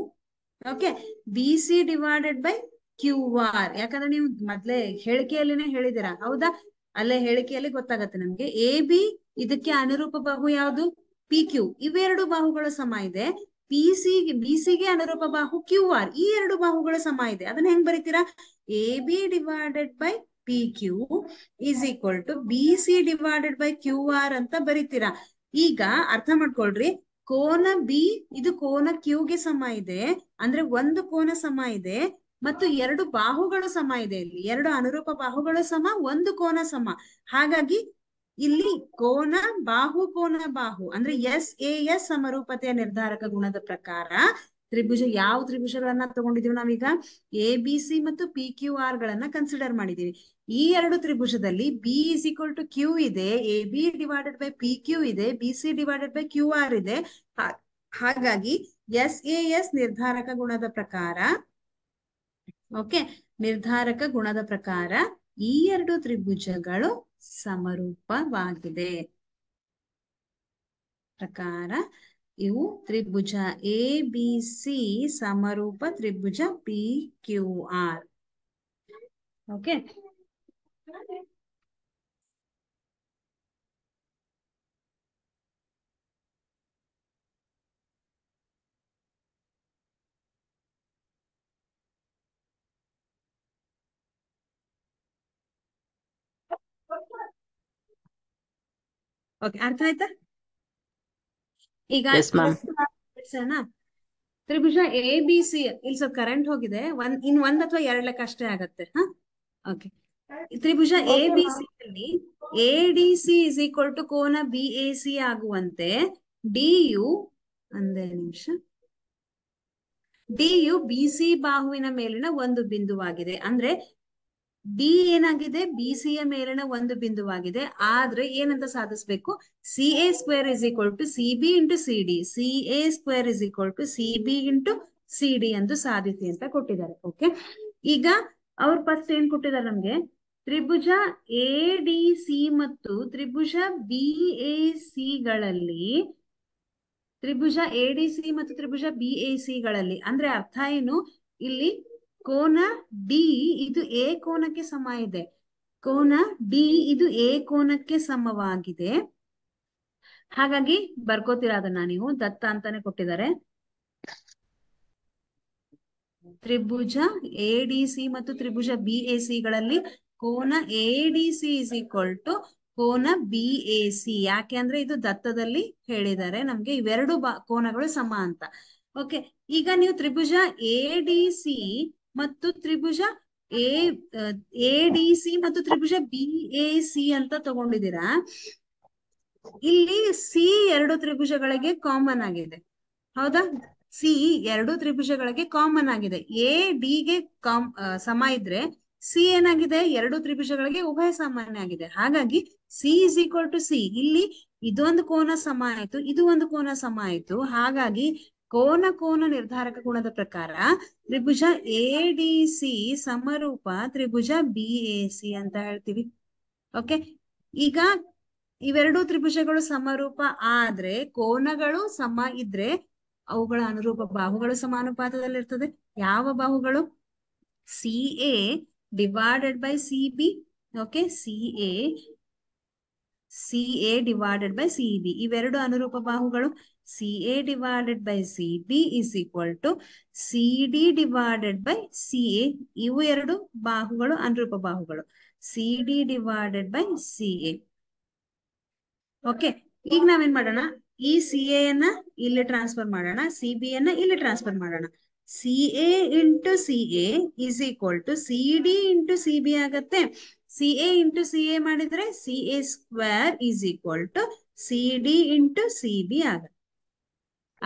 okay B C divided by Q R ಯಾಕಂದ್ರೆ ನೀವು ಮೊದ್ಲೇ ಹೇಳಿಕೆಯಲ್ಲಿನೇ ಹೇಳಿದಿರಾ ಹೌದಾ ಅಲ್ಲೇ ಹೇಳಿಕೆಯಲ್ಲಿ ಗೊತ್ತಾಗತ್ತೆ ನಮ್ಗೆ ಎ ಬಿ ಇದಕ್ಕೆ ಅನುರೂಪ ಬಾಹು ಯಾವುದು ಪಿ ಕ್ಯೂ ಇವೆರಡು ಬಾಹುಗಳು ಸಮ ಇದೆ ಪಿ ಸಿ ಬಿ ಸಿಗೆ ಅನುರೂಪ ಬಾಹು ಕ್ಯೂ ಆರ್ ಈ ಎರಡು ಬಾಹುಗಳು ಸಮ ಇದೆ ಅದನ್ನ ಹೆಂಗ್ ಬರೀತೀರಾ A B divided by PQ is equal to B C divided by Q R ಅಂತ ಬರೀತೀರಾ ಈಗ ಅರ್ಥ ಮಾಡ್ಕೊಳ್ರಿ ಕೋನ ಬಿ ಇದು ಕೋನ ಕ್ಯೂಗೆ ಸಮ ಇದೆ ಅಂದ್ರೆ ಒಂದು ಕೋನ ಸಮ ಇದೆ ಮತ್ತು ಎರಡು ಬಾಹುಗಳು ಸಮ ಇದೆ ಇಲ್ಲಿ ಎರಡು ಅನುರೂಪ ಬಾಹುಗಳು ಸಮ ಒಂದು ಕೋನ ಸಮ ಹಾಗಾಗಿ ಇಲ್ಲಿ ಕೋನ ಬಾಹು ಕೋನ ಬಾಹು ಅಂದ್ರೆ ಎಸ್ ಎ ಎಸ್ ಸಮರೂಪತೆಯ ನಿರ್ಧಾರಕ ಗುಣದ ಪ್ರಕಾರ ತ್ರಿಭುಜ ಯಾವ ತ್ರಿಭುಜಗಳನ್ನ ತಗೊಂಡಿದೀವಿ ನಾವೀಗ ಎ ಬಿ ಸಿ ಮತ್ತು ಪಿ ಕ್ಯೂ ಆರ್ ಗಳನ್ನ ಕನ್ಸಿಡರ್ ಮಾಡಿದೀವಿ ಈ ಎರಡು ತ್ರಿಭುಜದಲ್ಲಿ B is equal to Q ಇದೆ A B divided by P Q ಇದೆ B C divided by Q R ಇದೆ ಹಾಗಾಗಿ ಎಸ್ ಎ ಎಸ್ ನಿರ್ಧಾರಕ ಗುಣದ ಪ್ರಕಾರ ಓಕೆ ನಿರ್ಧಾರಕ ಗುಣದ ಪ್ರಕಾರ ಈ ಎರಡು ತ್ರಿಭುಜಗಳು ಸಮರೂಪವಾಗಿದೆ ಪ್ರಕಾರ U tribuja ABC sama rupa tribuja PQR. Oke. Okay. Oke, okay, itu? ಈಗ ತ್ರಿಭುಜ ಎ ಬಿ ಸಿ ಇಲ್ಲಿ ಸ್ವಲ್ಪ ಕರೆಂಟ್ ಹೋಗಿದೆ ಒಂದ್ ಇನ್ ಒಂದ್ ಅಥವಾ ಎರಡ್ ಲೆಕ್ಕ ಅಷ್ಟೇ ಆಗತ್ತೆ ಹಾ ಓಕೆ ತ್ರಿಭುಜ ಎ ಬಿ ಸಿ ಅಲ್ಲಿ A D C is equal to ಕೋನ ಬಿ ಎ ಸಿ ಆಗುವಂತೆ ಡಿ ಯು ಒಂದೇ ನಿಮಿಷ ಡಿ ಯು ಬಿ ಸಿ ಬಾಹುವಿನ ಮೇಲಿನ ಒಂದು ಬಿಂದುವಾಗಿದೆ ಅಂದ್ರೆ ಬಿ ಏನಾಗಿದೆ ಬಿ ಸಿ ಯ ಮೇಲಿನ ಒಂದು ಬಿಂದುವಾಗಿದೆ ಆದ್ರೆ ಏನಂತ ಸಾಧಿಸ್ಬೇಕು C A square is equal to C B into C D C A square is equal to C B into C D ಎಂದು ಸಾಧಿಸಿ ಅಂತ ಕೊಟ್ಟಿದ್ದಾರೆ ಓಕೆ ಈಗ ಅವ್ರು ಫಸ್ಟ್ ಏನ್ ಕೊಟ್ಟಿದ್ದಾರೆ ನಮ್ಗೆ ತ್ರಿಭುಜ ಎ ಡಿ ಸಿ ಮತ್ತು ತ್ರಿಭುಜ ಬಿ ಎ ಸಿ ಗಳಲ್ಲಿ ತ್ರಿಭುಜ ಎ ಡಿ ಸಿ ಮತ್ತು ತ್ರಿಭುಜ ಬಿ ಎ ಸಿ ಗಳಲ್ಲಿ ಅಂದ್ರೆ ಅರ್ಥ ಏನು ಇಲ್ಲಿ ಕೋನ ಡಿ ಇದು ಎ ಕೋನಕ್ಕೆ ಸಮ ಇದೆ ಕೋನ ಡಿ ಇದು ಎ ಕೋನಕ್ಕೆ ಸಮವಾಗಿದೆ ಹಾಗಾಗಿ ಬರ್ಕೋತೀರಾ ಅದನ್ನ ನೀವು ದತ್ತ ಅಂತಾನೆ ಕೊಟ್ಟಿದ್ದಾರೆ ತ್ರಿಭುಜ ಎ ಡಿ ಸಿ ಮತ್ತು ತ್ರಿಭುಜ ಬಿ ಎ ಸಿ ಗಳಲ್ಲಿ ಕೋನ A D C is equal to ಕೋನ ಬಿ ಎ ಸಿ ಯಾಕೆ ಅಂದ್ರೆ ಇದು ದತ್ತದಲ್ಲಿ ಹೇಳಿದ್ದಾರೆ ನಮ್ಗೆ ಇವೆರಡು ಕೋನಗಳು ಸಮ ಅಂತ ಓಕೆ ಈಗ ನೀವು ತ್ರಿಭುಜ ಎ ಡಿ ಸಿ ಮತ್ತು ತ್ರಿಭುಜ ಎ ಎ ಡಿ ಸಿ ಮತ್ತು ತ್ರಿಭುಜ ಬಿ ಎ ಸಿ ಅಂತ ತಗೊಂಡಿದ್ದೀರಾ ಇಲ್ಲಿ ಸಿ ಎರಡು ತ್ರಿಭುಜಗಳಿಗೆ ಕಾಮನ್ ಆಗಿದೆ ಹೌದಾ ಸಿ ಎರಡು ತ್ರಿಭುಜಗಳಿಗೆ ಕಾಮನ್ ಆಗಿದೆ ಎ ಡಿಗೆ ಕಾಮ್ ಸಮ ಇದ್ರೆ ಸಿ ಏನಾಗಿದೆ ಎರಡು ತ್ರಿಭುಜಗಳಿಗೆ ಉಭಯ ಸಾಮಾನ್ಯ ಆಗಿದೆ ಹಾಗಾಗಿ C is equal to C ಇಲ್ಲಿ ಇದೊಂದು ಕೋನ ಸಮ ಆಯ್ತು ಇದು ಒಂದು ಕೋನ ಸಮ ಆಯ್ತು ಹಾಗಾಗಿ ಕೋನ ಕೋನ ನಿರ್ಧಾರಕ ಗುಣದ ಪ್ರಕಾರ ತ್ರಿಭುಜ ಎ ಡಿ ಸಿ ಸಮರೂಪ ತ್ರಿಭುಜ ಬಿ ಎ ಸಿ ಅಂತ ಹೇಳ್ತೀವಿ ಓಕೆ ಈಗ ಇವೆರಡು ತ್ರಿಭುಜಗಳು ಸಮರೂಪ ಆದ್ರೆ ಕೋನಗಳು ಸಮ ಇದ್ರೆ ಅವುಗಳ ಅನುರೂಪ ಬಾಹುಗಳು ಸಮಾನುಪಾತದಲ್ಲಿರ್ತದೆ ಯಾವ ಬಾಹುಗಳು C A divided by C B okay C A C A divided by C B ಇವೆರಡು ಅನುರೂಪ ಬಾಹುಗಳು C divided by CB is equal to CD by C CA. ಇವು ಎರಡು ಬಾಹುಗಳು ಅನುರೂಪ ಬಾಹುಗಳು CD divided by CA. Okay ಈಗ ನಾವೇನ್ ಮಾಡೋಣ ಈ ಸಿ ಎನ್ನ ಇಲ್ಲಿ ಟ್ರಾನ್ಸ್ಫರ್ ಮಾಡೋಣ ಸಿ ಬಿ ಅನ್ನ ಇಲ್ಲಿ ಟ್ರಾನ್ಸ್ಫರ್ ಮಾಡೋಣ C A into C A is equal to C D into C B ಆಗತ್ತೆ C A into C A ಮಾಡಿದ್ರೆ C A square is equal to C D into C B ಆಗತ್ತೆ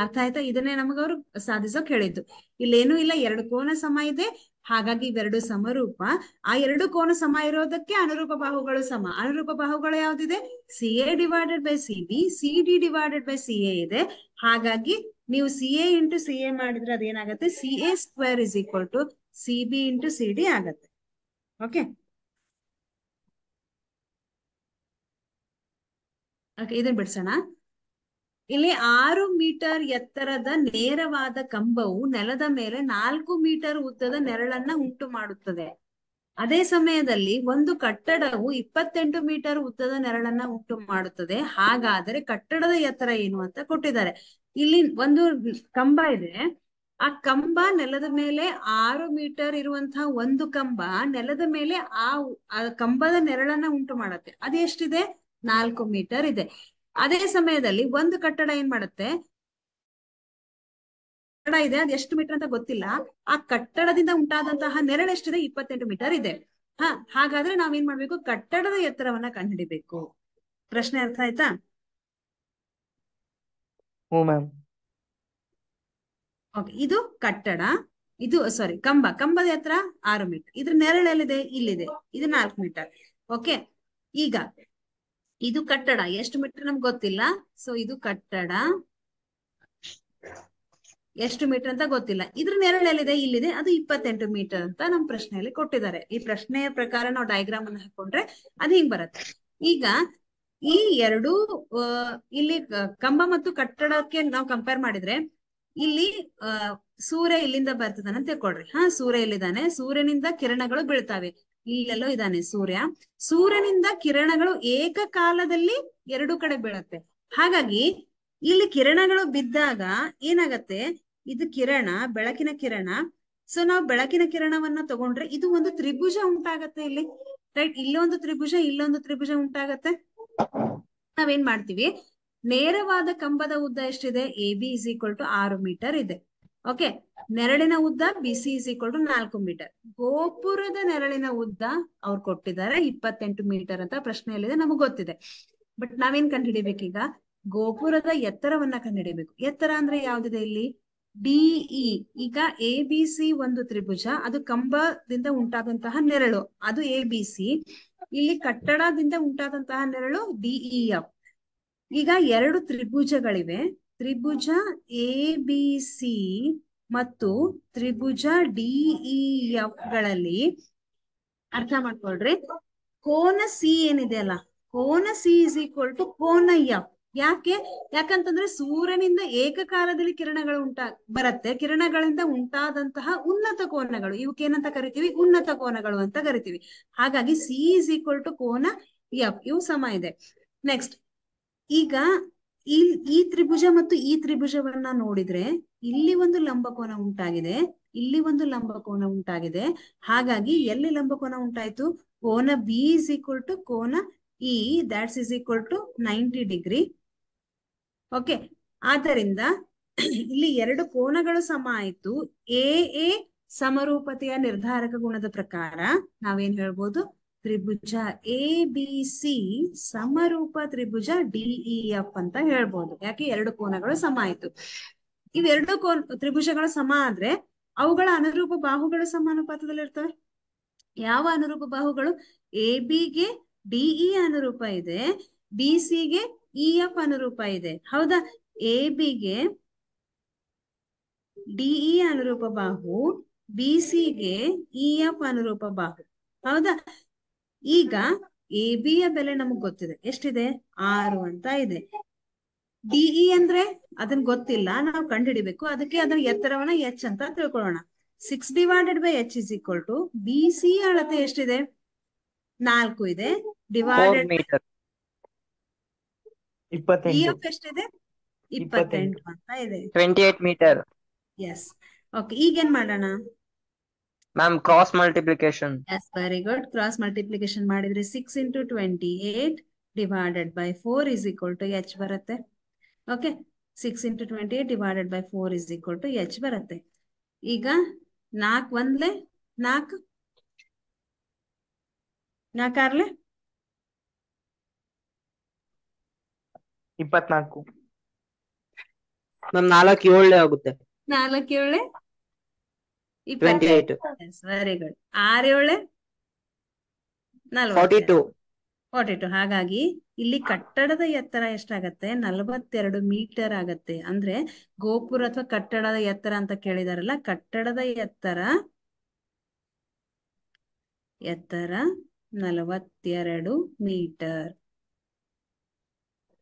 ಅರ್ಥ ಆಯ್ತಾ ಇದನ್ನೇ ಅವ್ರು ಸಾಧಿಸೋಕ್ ಹೇಳಿದ್ದು ಇಲ್ಲೇನು ಇಲ್ಲ ಎರಡು ಕೋನ ಸಮ ಇದೆ ಹಾಗಾಗಿ ಇವೆರಡು ಸಮರೂಪ ಆ ಎರಡು ಕೋನ ಸಮ ಇರೋದಕ್ಕೆ ಅನುರೂಪ ಬಾಹುಗಳು ಸಮ ಅನುರೂಪ ಬಾಹುಗಳು ಯಾವ್ದಿದೆ C A divided by C B C D divided by C A ಇದೆ ಹಾಗಾಗಿ ನೀವು C A into C A ಮಾಡಿದ್ರೆ ಅದೇನಾಗತ್ತೆ C A square is equal to C B into C D ಆಗತ್ತೆ ಓಕೆ ಇದನ್ ಬಿಡ್ಸೋಣ ಇಲ್ಲಿ ಆರು ಮೀಟರ್ ಎತ್ತರದ ನೇರವಾದ ಕಂಬವು ನೆಲದ ಮೇಲೆ ನಾಲ್ಕು ಮೀಟರ್ ಉದ್ದದ ನೆರಳನ್ನ ಉಂಟು ಮಾಡುತ್ತದೆ ಅದೇ ಸಮಯದಲ್ಲಿ ಒಂದು ಕಟ್ಟಡವು ಇಪ್ಪತ್ತೆಂಟು ಮೀಟರ್ ಉದ್ದದ ನೆರಳನ್ನ ಉಂಟು ಮಾಡುತ್ತದೆ ಹಾಗಾದರೆ ಕಟ್ಟಡದ ಎತ್ತರ ಏನು ಅಂತ ಕೊಟ್ಟಿದ್ದಾರೆ ಇಲ್ಲಿ ಒಂದು ಕಂಬ ಇದೆ ಆ ಕಂಬ ನೆಲದ ಮೇಲೆ ಆರು ಮೀಟರ್ ಇರುವಂತಹ ಒಂದು ಕಂಬ ನೆಲದ ಮೇಲೆ ಆ ಕಂಬದ ನೆರಳನ್ನ ಉಂಟು ಮಾಡುತ್ತೆ ಅದೆಷ್ಟಿದೆ ನಾಲ್ಕು ಮೀಟರ್ ಇದೆ ಅದೇ ಸಮಯದಲ್ಲಿ ಒಂದು ಕಟ್ಟಡ ಏನ್ ಮಾಡುತ್ತೆ ಕಟ್ಟಡ ಇದೆ ಅದು ಎಷ್ಟು ಮೀಟರ್ ಅಂತ ಗೊತ್ತಿಲ್ಲ ಆ ಕಟ್ಟಡದಿಂದ ಉಂಟಾದಂತಹ ನೆರಳೆಷ್ಟಿದೆ ಇಪ್ಪತ್ತೆಂಟು ಮೀಟರ್ ಇದೆ ಹ ಹಾಗಾದ್ರೆ ನಾವೇನ್ ಮಾಡ್ಬೇಕು ಕಟ್ಟಡದ ಎತ್ತರವನ್ನ ಕಂಡುಹಿಡಿಬೇಕು ಪ್ರಶ್ನೆ ಅರ್ಥ ಆಯ್ತಾ ಇದು ಕಟ್ಟಡ ಇದು ಸಾರಿ ಕಂಬ ಕಂಬದ ಎತ್ತರ ಆರು ಮೀಟರ್ ಇದ್ರ ನೆರಳೆಲ್ಲಿದೆ ಇಲ್ಲಿದೆ ಇದು ನಾಲ್ಕು ಮೀಟರ್ ಓಕೆ ಈಗ ಇದು ಕಟ್ಟಡ ಎಷ್ಟು ಮೀಟರ್ ನಮ್ಗೆ ಗೊತ್ತಿಲ್ಲ ಸೊ ಇದು ಕಟ್ಟಡ ಎಷ್ಟು ಮೀಟರ್ ಅಂತ ಗೊತ್ತಿಲ್ಲ ಇದ್ರ ನೆರಳೆಲ್ಲಿದೆ ಇಲ್ಲಿದೆ ಅದು ಇಪ್ಪತ್ತೆಂಟು ಮೀಟರ್ ಅಂತ ನಮ್ ಪ್ರಶ್ನೆಯಲ್ಲಿ ಕೊಟ್ಟಿದ್ದಾರೆ ಈ ಪ್ರಶ್ನೆಯ ಪ್ರಕಾರ ನಾವು ಡಯಾಗ್ರಾಮ್ ಅನ್ನು ಹಾಕೊಂಡ್ರೆ ಅದ್ ಹಿಂಗ್ ಬರತ್ತೆ ಈಗ ಈ ಎರಡು ಇಲ್ಲಿ ಕಂಬ ಮತ್ತು ಕಟ್ಟಡಕ್ಕೆ ನಾವು ಕಂಪೇರ್ ಮಾಡಿದ್ರೆ ಇಲ್ಲಿ ಸೂರ್ಯ ಇಲ್ಲಿಂದ ಬರ್ತದಾನ ಅಂತ ತಿಳ್ಕೊಳ್ರಿ ಹಾ ಸೂರ್ಯ ಇಲ್ಲಿದ್ದಾನೆ ಸೂರ್ಯನಿಂದ ಕಿರಣಗಳು ಬೀಳ್ತಾವೆ ಇಲ್ಲೆಲ್ಲೋ ಇದ್ದಾನೆ ಸೂರ್ಯ ಸೂರ್ಯನಿಂದ ಕಿರಣಗಳು ಏಕಕಾಲದಲ್ಲಿ ಎರಡು ಕಡೆ ಬೀಳತ್ತೆ ಹಾಗಾಗಿ ಇಲ್ಲಿ ಕಿರಣಗಳು ಬಿದ್ದಾಗ ಏನಾಗತ್ತೆ ಇದು ಕಿರಣ ಬೆಳಕಿನ ಕಿರಣ ಸೊ ನಾವು ಬೆಳಕಿನ ಕಿರಣವನ್ನ ತಗೊಂಡ್ರೆ ಇದು ಒಂದು ತ್ರಿಭುಜ ಉಂಟಾಗತ್ತೆ ಇಲ್ಲಿ ರೈಟ್ ಇಲ್ಲೊಂದು ತ್ರಿಭುಜ ಇಲ್ಲೊಂದು ತ್ರಿಭುಜ ಉಂಟಾಗತ್ತೆ ನಾವೇನ್ ಮಾಡ್ತೀವಿ ನೇರವಾದ ಕಂಬದ ಉದ್ದ ಎಷ್ಟಿದೆ A B is equal to ಆರು ಮೀಟರ್ ಇದೆ ಓಕೆ ನೆರಳಿನ ಉದ್ದ ಬಿಸಿ ಇಸ್ ಈಕ್ವಲ್ ಟು ನಾಲ್ಕು ಮೀಟರ್ ಗೋಪುರದ ನೆರಳಿನ ಉದ್ದ ಅವ್ರು ಕೊಟ್ಟಿದ್ದಾರೆ ಇಪ್ಪತ್ತೆಂಟು ಮೀಟರ್ ಅಂತ ಪ್ರಶ್ನೆಯಲ್ಲಿದೆ ನಮಗ್ ಗೊತ್ತಿದೆ ಬಟ್ ನಾವೇನ್ ಹಿಡಿಬೇಕೀಗ ಗೋಪುರದ ಎತ್ತರವನ್ನ ಕಂಡುಹಿಡಿಬೇಕು ಎತ್ತರ ಅಂದ್ರೆ ಯಾವ್ದಿದೆ ಇಲ್ಲಿ ಡಿಇ e, ಈಗ ಎ ಬಿ ಸಿ ಒಂದು ತ್ರಿಭುಜ ಅದು ಕಂಬದಿಂದ ಉಂಟಾದಂತಹ ನೆರಳು ಅದು ಎ ಬಿ ಸಿ ಇಲ್ಲಿ ಕಟ್ಟಡದಿಂದ ಉಂಟಾದಂತಹ ನೆರಳು ಡಿಇಎಫ್ e, ಈಗ ಎರಡು ತ್ರಿಭುಜಗಳಿವೆ ತ್ರಿಭುಜ ಎ ಬಿ ಸಿ ಮತ್ತು ತ್ರಿಭುಜ ಡಿಇಎಫ್ e, ಗಳಲ್ಲಿ ಅರ್ಥ ಮಾಡ್ಕೊಳ್ರಿ ಕೋನ ಸಿ ಏನಿದೆ ಅಲ್ಲ ಕೋನ ಸಿ ಇಸ್ ಈಕ್ವಲ್ ಟು ಕೋನ ಎಫ್ ಯಾಕೆ ಯಾಕಂತಂದ್ರೆ ಸೂರ್ಯನಿಂದ ಏಕಕಾಲದಲ್ಲಿ ಕಿರಣಗಳು ಉಂಟಾ ಬರುತ್ತೆ ಕಿರಣಗಳಿಂದ ಉಂಟಾದಂತಹ ಉನ್ನತ ಕೋನಗಳು ಏನಂತ ಕರಿತೀವಿ ಉನ್ನತ ಕೋನಗಳು ಅಂತ ಕರಿತೀವಿ ಹಾಗಾಗಿ ಸಿ ಇಸ್ ಈಕ್ವಲ್ ಟು ಕೋನ ಎಫ್ ಇವು ಸಮ ಇದೆ ನೆಕ್ಸ್ಟ್ ಈಗ ಈ ಈ ತ್ರಿಭುಜ ಮತ್ತು ಈ ತ್ರಿಭುಜವನ್ನ ನೋಡಿದ್ರೆ ಇಲ್ಲಿ ಒಂದು ಲಂಬಕೋನ ಉಂಟಾಗಿದೆ ಇಲ್ಲಿ ಒಂದು ಲಂಬಕೋನ ಉಂಟಾಗಿದೆ ಹಾಗಾಗಿ ಎಲ್ಲಿ ಲಂಬಕೋನ ಉಂಟಾಯ್ತು ಕೋನ ಬಿ ಇಸ್ ಈಕ್ವಲ್ ಟು ಕೋನ E that's is equal to ninety degree okay ಆದ್ದರಿಂದ ಇಲ್ಲಿ ಎರಡು ಕೋನಗಳು ಸಮ ಆಯ್ತು ಎ ಎ ಸಮರೂಪತೆಯ ನಿರ್ಧಾರಕ ಗುಣದ ಪ್ರಕಾರ ನಾವೇನ್ ಹೇಳ್ಬೋದು ತ್ರಿಭುಜ ಎ ಬಿ ಸಿ ಸಮರೂಪ ತ್ರಿಭುಜ ಡಿಇ ಎಫ್ e, ಅಂತ ಹೇಳ್ಬೋದು ಯಾಕೆ ಎರಡು ಕೋನಗಳು ಸಮ ಆಯ್ತು ಇವೆರಡು ಕೋನ್ ತ್ರಿಭುಜಗಳು ಸಮ ಆದ್ರೆ ಅವುಗಳ ಅನುರೂಪ ಬಾಹುಗಳು ಸಮಾನುಪಾತದಲ್ಲಿರ್ತವೆ ಯಾವ ಅನುರೂಪ ಬಾಹುಗಳು ಎ ಗೆ ಡಿಇ e ಅನುರೂಪ ಇದೆ ಬಿ ಗೆ ಇ e, ಎಫ್ ಅನುರೂಪ ಇದೆ ಹೌದಾ ಎ ಗೆ ಡಿಇ ಅನುರೂಪ ಬಾಹು ಬಿ ಸಿಗೆ ಇ ಎಫ್ ಅನುರೂಪ ಬಾಹು ಹೌದಾ ಈಗ ಎ ಬಿ ಯ ಬೆಲೆ ನಮಗ್ ಗೊತ್ತಿದೆ ಎಷ್ಟಿದೆ ಆರು ಅಂತ ಇದೆ ಡಿಇ e ಅಂದ್ರೆ ಅದನ್ ಗೊತ್ತಿಲ್ಲ ನಾವು ಕಂಡುಹಿಡಿಬೇಕು ಅದಕ್ಕೆ ಅದನ್ನ ಎತ್ತರವನ್ನ ಎಚ್ ಅಂತ ತಿಳ್ಕೊಳ್ಳೋಣ six divided by H is equal to B C ಅಳತೆ ಎಷ್ಟಿದೆ ನಾಲ್ಕು ಇದೆ ಡಿವೈಡೆಡ್ e ಎಷ್ಟಿದೆ ಇಪ್ಪತ್ತೆಂಟು ಅಂತ ಇದೆ ಎಸ್ ಓಕೆ ಮಾಡೋಣ ma'am cross multiplication yes very good cross multiplication ಮಾಡಿದ್ರೆ six into twenty eight divided by four is equal to H ಬರುತ್ತೆ okay six into twenty eight divided by four is equal to H ಬರುತ್ತೆ ಈಗ ನಾಲ್ಕು ಒಂದ್ಲೆ ನಾಲ್ಕು ನಾಲ್ಕಾರ್ಲೆ ಇಪ್ಪತ್ನಾಲ್ಕು ma'am ನಾಲ್ಕು ಏಳೇ ಆಗುತ್ತೆ ನಾಲ್ಕು ಏಳೇ ವೆರಿ ಗುಡ್ ಆರೇಳೆ ಟು ಹಾಗಾಗಿ ಇಲ್ಲಿ ಕಟ್ಟಡದ ಎತ್ತರ ಎಷ್ಟಾಗತ್ತೆ ನಲವತ್ತೆರಡು ಮೀಟರ್ ಆಗತ್ತೆ ಅಂದ್ರೆ ಗೋಪುರ ಅಥವಾ ಕಟ್ಟಡದ ಎತ್ತರ ಅಂತ ಕೇಳಿದಾರಲ್ಲ ಕಟ್ಟಡದ ಎತ್ತರ ಎತ್ತರ ನಲವತ್ತೆರಡು ಮೀಟರ್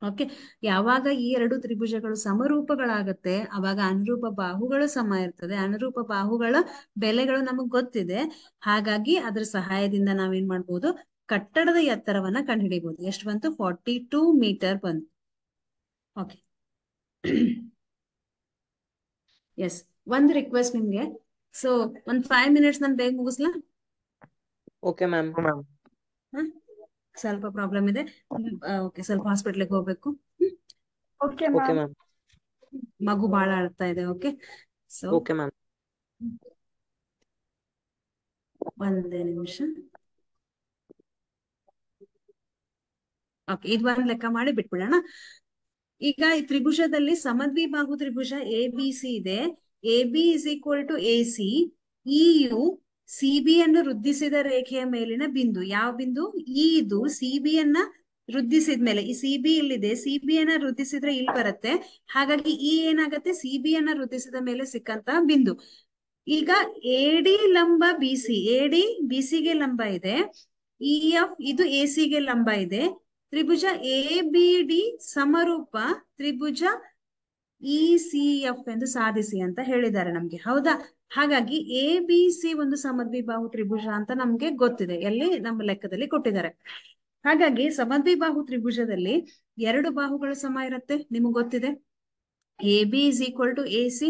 ಓಕೆ ಯಾವಾಗ ಈ ಎರಡು ತ್ರಿಭುಜಗಳು ಸಮರೂಪಗಳಾಗತ್ತೆ ಅವಾಗ ಅನುರೂಪ ಬಾಹುಗಳು ಸಮ ಇರ್ತದೆ ಅನುರೂಪ ಬಾಹುಗಳ ಬೆಲೆಗಳು ನಮಗ್ ಗೊತ್ತಿದೆ ಹಾಗಾಗಿ ಅದ್ರ ಸಹಾಯದಿಂದ ನಾವೇನ್ ಮಾಡ್ಬೋದು ಕಟ್ಟಡದ ಎತ್ತರವನ್ನ ಕಂಡುಹಿಡಿಬಹುದು ಎಷ್ಟು ಬಂತು ಫಾರ್ಟಿ ಟೂ ಮೀಟರ್ ಬಂತು ಓಕೆ ಎಸ್ ಒಂದ್ ರಿಕ್ವೆಸ್ಟ್ ನಿಮ್ಗೆ ಸೊ ಒಂದ್ ಫೈವ್ ಮಿನಿಟ್ಸ್ ನಾನು ಬೇಗ ಮುಗಿಸ್ಲಾ ಓಕೆ ಮ್ಯಾಮ್ ಸ್ವಲ್ಪ ಪ್ರಾಬ್ಲಮ್ ಇದೆ ಓಕೆ ಸ್ವಲ್ಪ ಹಾಸ್ಪಿಟ್ಲಿಗೆ ಹೋಗ್ಬೇಕು ಮಗು ಬಹಳ ಅಳ್ತಾ ಇದೆ ಓಕೆ ಸೊ ಮ್ಯಾಮ್ ಒಂದೇ ನಿಮಿಷ ಓಕೆ ಒಂದು ಲೆಕ್ಕ ಮಾಡಿ ಬಿಟ್ಬಿಡೋಣ ಈಗ ಈ ತ್ರಿಭುಜದಲ್ಲಿ ಸಮದ್ವಿ ಬಾಗು ತ್ರಿಭುಜ ಎ ಬಿ ಸಿ ಇದೆ A B is equal to A C ಯು ಸಿ ವೃದ್ಧಿಸಿದ ರೇಖೆಯ ಮೇಲಿನ ಬಿಂದು ಯಾವ ಬಿಂದು e ಈ ಇದು ಸಿ ಅನ್ನ ವೃದ್ಧಿಸಿದ್ಮೇಲೆ ಈ ಸಿ ಬಿ ಇಲ್ಲಿದೆ ಸಿಬಿಯನ್ನ ವೃದ್ಧಿಸಿದ್ರೆ ಇಲ್ಲಿ ಬರುತ್ತೆ ಹಾಗಾಗಿ ಈ e ಏನಾಗತ್ತೆ ಸಿ ಅನ್ನ ವೃದ್ಧಿಸಿದ ಮೇಲೆ ಸಿಕ್ಕಂತ ಬಿಂದು ಈಗ ಎಡಿ ಲಂಬ ಬಿ ಸಿ ಎಡಿ ಬಿ ಸಿಗೆ ಲಂಬ ಇದೆ ಇ e ಎಫ್ ಇದು ಎ ಸಿಗೆ ಲಂಬ ಇದೆ ತ್ರಿಭುಜ ಎ ಬಿ ಡಿ ಸಮರೂಪ ತ್ರಿಭುಜ ಇ ಸಿ ಎಫ್ ಎಂದು ಸಾಧಿಸಿ ಅಂತ ಹೇಳಿದ್ದಾರೆ ನಮ್ಗೆ ಹೌದಾ ಹಾಗಾಗಿ ಎ ಬಿ ಸಿ ಒಂದು ಸಮದ್ವಿ ಬಾಹು ತ್ರಿಭುಜ ಅಂತ ನಮ್ಗೆ ಗೊತ್ತಿದೆ ಎಲ್ಲಿ ನಮ್ಮ ಲೆಕ್ಕದಲ್ಲಿ ಕೊಟ್ಟಿದ್ದಾರೆ ಹಾಗಾಗಿ ಸಮದ್ವಿ ಬಾಹು ತ್ರಿಭುಜದಲ್ಲಿ ಎರಡು ಬಾಹುಗಳು ಸಮ ಇರುತ್ತೆ ನಿಮಗೆ ಗೊತ್ತಿದೆ A B is equal to A C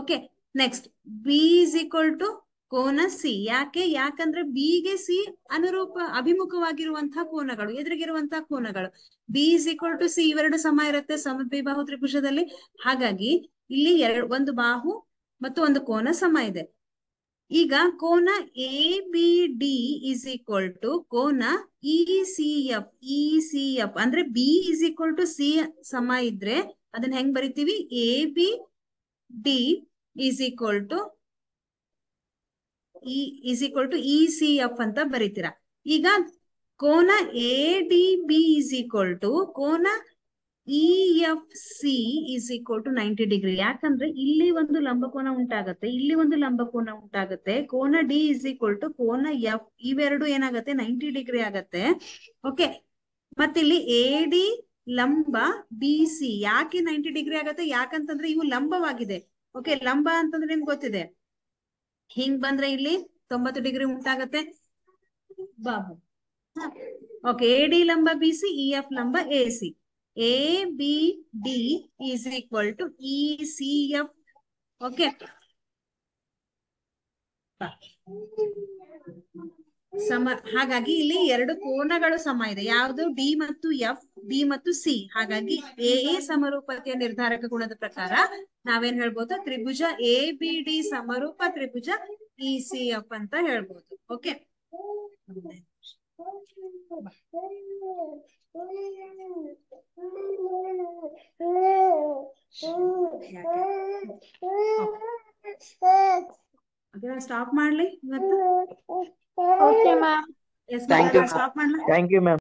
okay next B is equal to ಕೋನ ಸಿ ಯಾಕೆ ಯಾಕಂದ್ರೆ ಬಿ ಗೆ ಸಿ ಅನುರೂಪ ಅಭಿಮುಖವಾಗಿರುವಂತಹ ಕೋನಗಳು ಎದುರಿಗಿರುವಂತಹ ಕೋನಗಳು B is equal to C ಇವೆರಡು ಸಮ ಇರುತ್ತೆ ಸಮದ್ವಿ ಬಾಹು ತ್ರಿಭುಜದಲ್ಲಿ ಹಾಗಾಗಿ ಇಲ್ಲಿ ಎರಡು ಒಂದು ಬಾಹು ಮತ್ತು ಒಂದು ಕೋನ ಸಮ ಇದೆ ಈಗ ಕೋನ A B D is equal to ಕೋನ E C F E C F ಅಂದ್ರೆ B is equal to C ಸಮ ಇದ್ರೆ ಅದನ್ನ ಹೆಂಗ್ ಬರಿತೀವಿ A B D is equal to E is equal to E C F ಅಂತ ಬರೀತೀರಾ ಈಗ ಕೋನ A D B is equal to ಕೋನ E F C is equal to ninety degree ಯಾಕಂದ್ರೆ ಇಲ್ಲಿ ಒಂದು ಕೋನ ಉಂಟಾಗತ್ತೆ ಇಲ್ಲಿ ಒಂದು ಕೋನ ಉಂಟಾಗತ್ತೆ ಕೋನ ಡಿ ಇಸ್ ಈಕ್ವಲ್ ಟು ಕೋನ ಎಫ್ ಇವೆರಡು ಏನಾಗತ್ತೆ ನೈಂಟಿ ಡಿಗ್ರಿ ಆಗತ್ತೆ ಓಕೆ ಮತ್ತಿಲ್ಲಿ ಎ ಡಿ ಲಂಬ ಬಿ ಸಿ ಯಾಕೆ ನೈಂಟಿ ಡಿಗ್ರಿ ಆಗತ್ತೆ ಯಾಕಂತಂದ್ರೆ ಇವು ಲಂಬವಾಗಿದೆ ಓಕೆ ಲಂಬ ಅಂತಂದ್ರೆ ನಿಮ್ಗೆ ಗೊತ್ತಿದೆ ಹಿಂಗ್ ಬಂದ್ರೆ ಇಲ್ಲಿ ತೊಂಬತ್ತು ಡಿಗ್ರಿ ಉಂಟಾಗತ್ತೆ ಬಾಬು ಓಕೆ ಎ ಡಿ ಲಂಬ ಬಿ ಸಿ ಇ ಎಫ್ ಲಂಬ A C A B D is equal to E C F. Okay. ಸಮ ಹಾಗಾಗಿ ಇಲ್ಲಿ ಎರಡು ಕೋನಗಳು ಸಮ ಇದೆ ಯಾವುದು ಡಿ ಮತ್ತು ಎಫ್ ಬಿ ಮತ್ತು ಸಿ ಹಾಗಾಗಿ ಎ ಎ ಸಮರೂಪತೆಯ ನಿರ್ಧಾರಕ ಗುಣದ ಪ್ರಕಾರ ನಾವೇನ್ ಹೇಳ್ಬೋದು ತ್ರಿಭುಜ ಎ ಬಿ ಡಿ ಸಮರೂಪ ತ್ರಿಭುಜ ಇ ಸಿ ಎಫ್ ಅಂತ ಹೇಳ್ಬೋದು okay Okay, ma'am. Stop, Marley. Okay, ma'am. Yes, ma'am. Stop, Marley. Thank you, ma'am.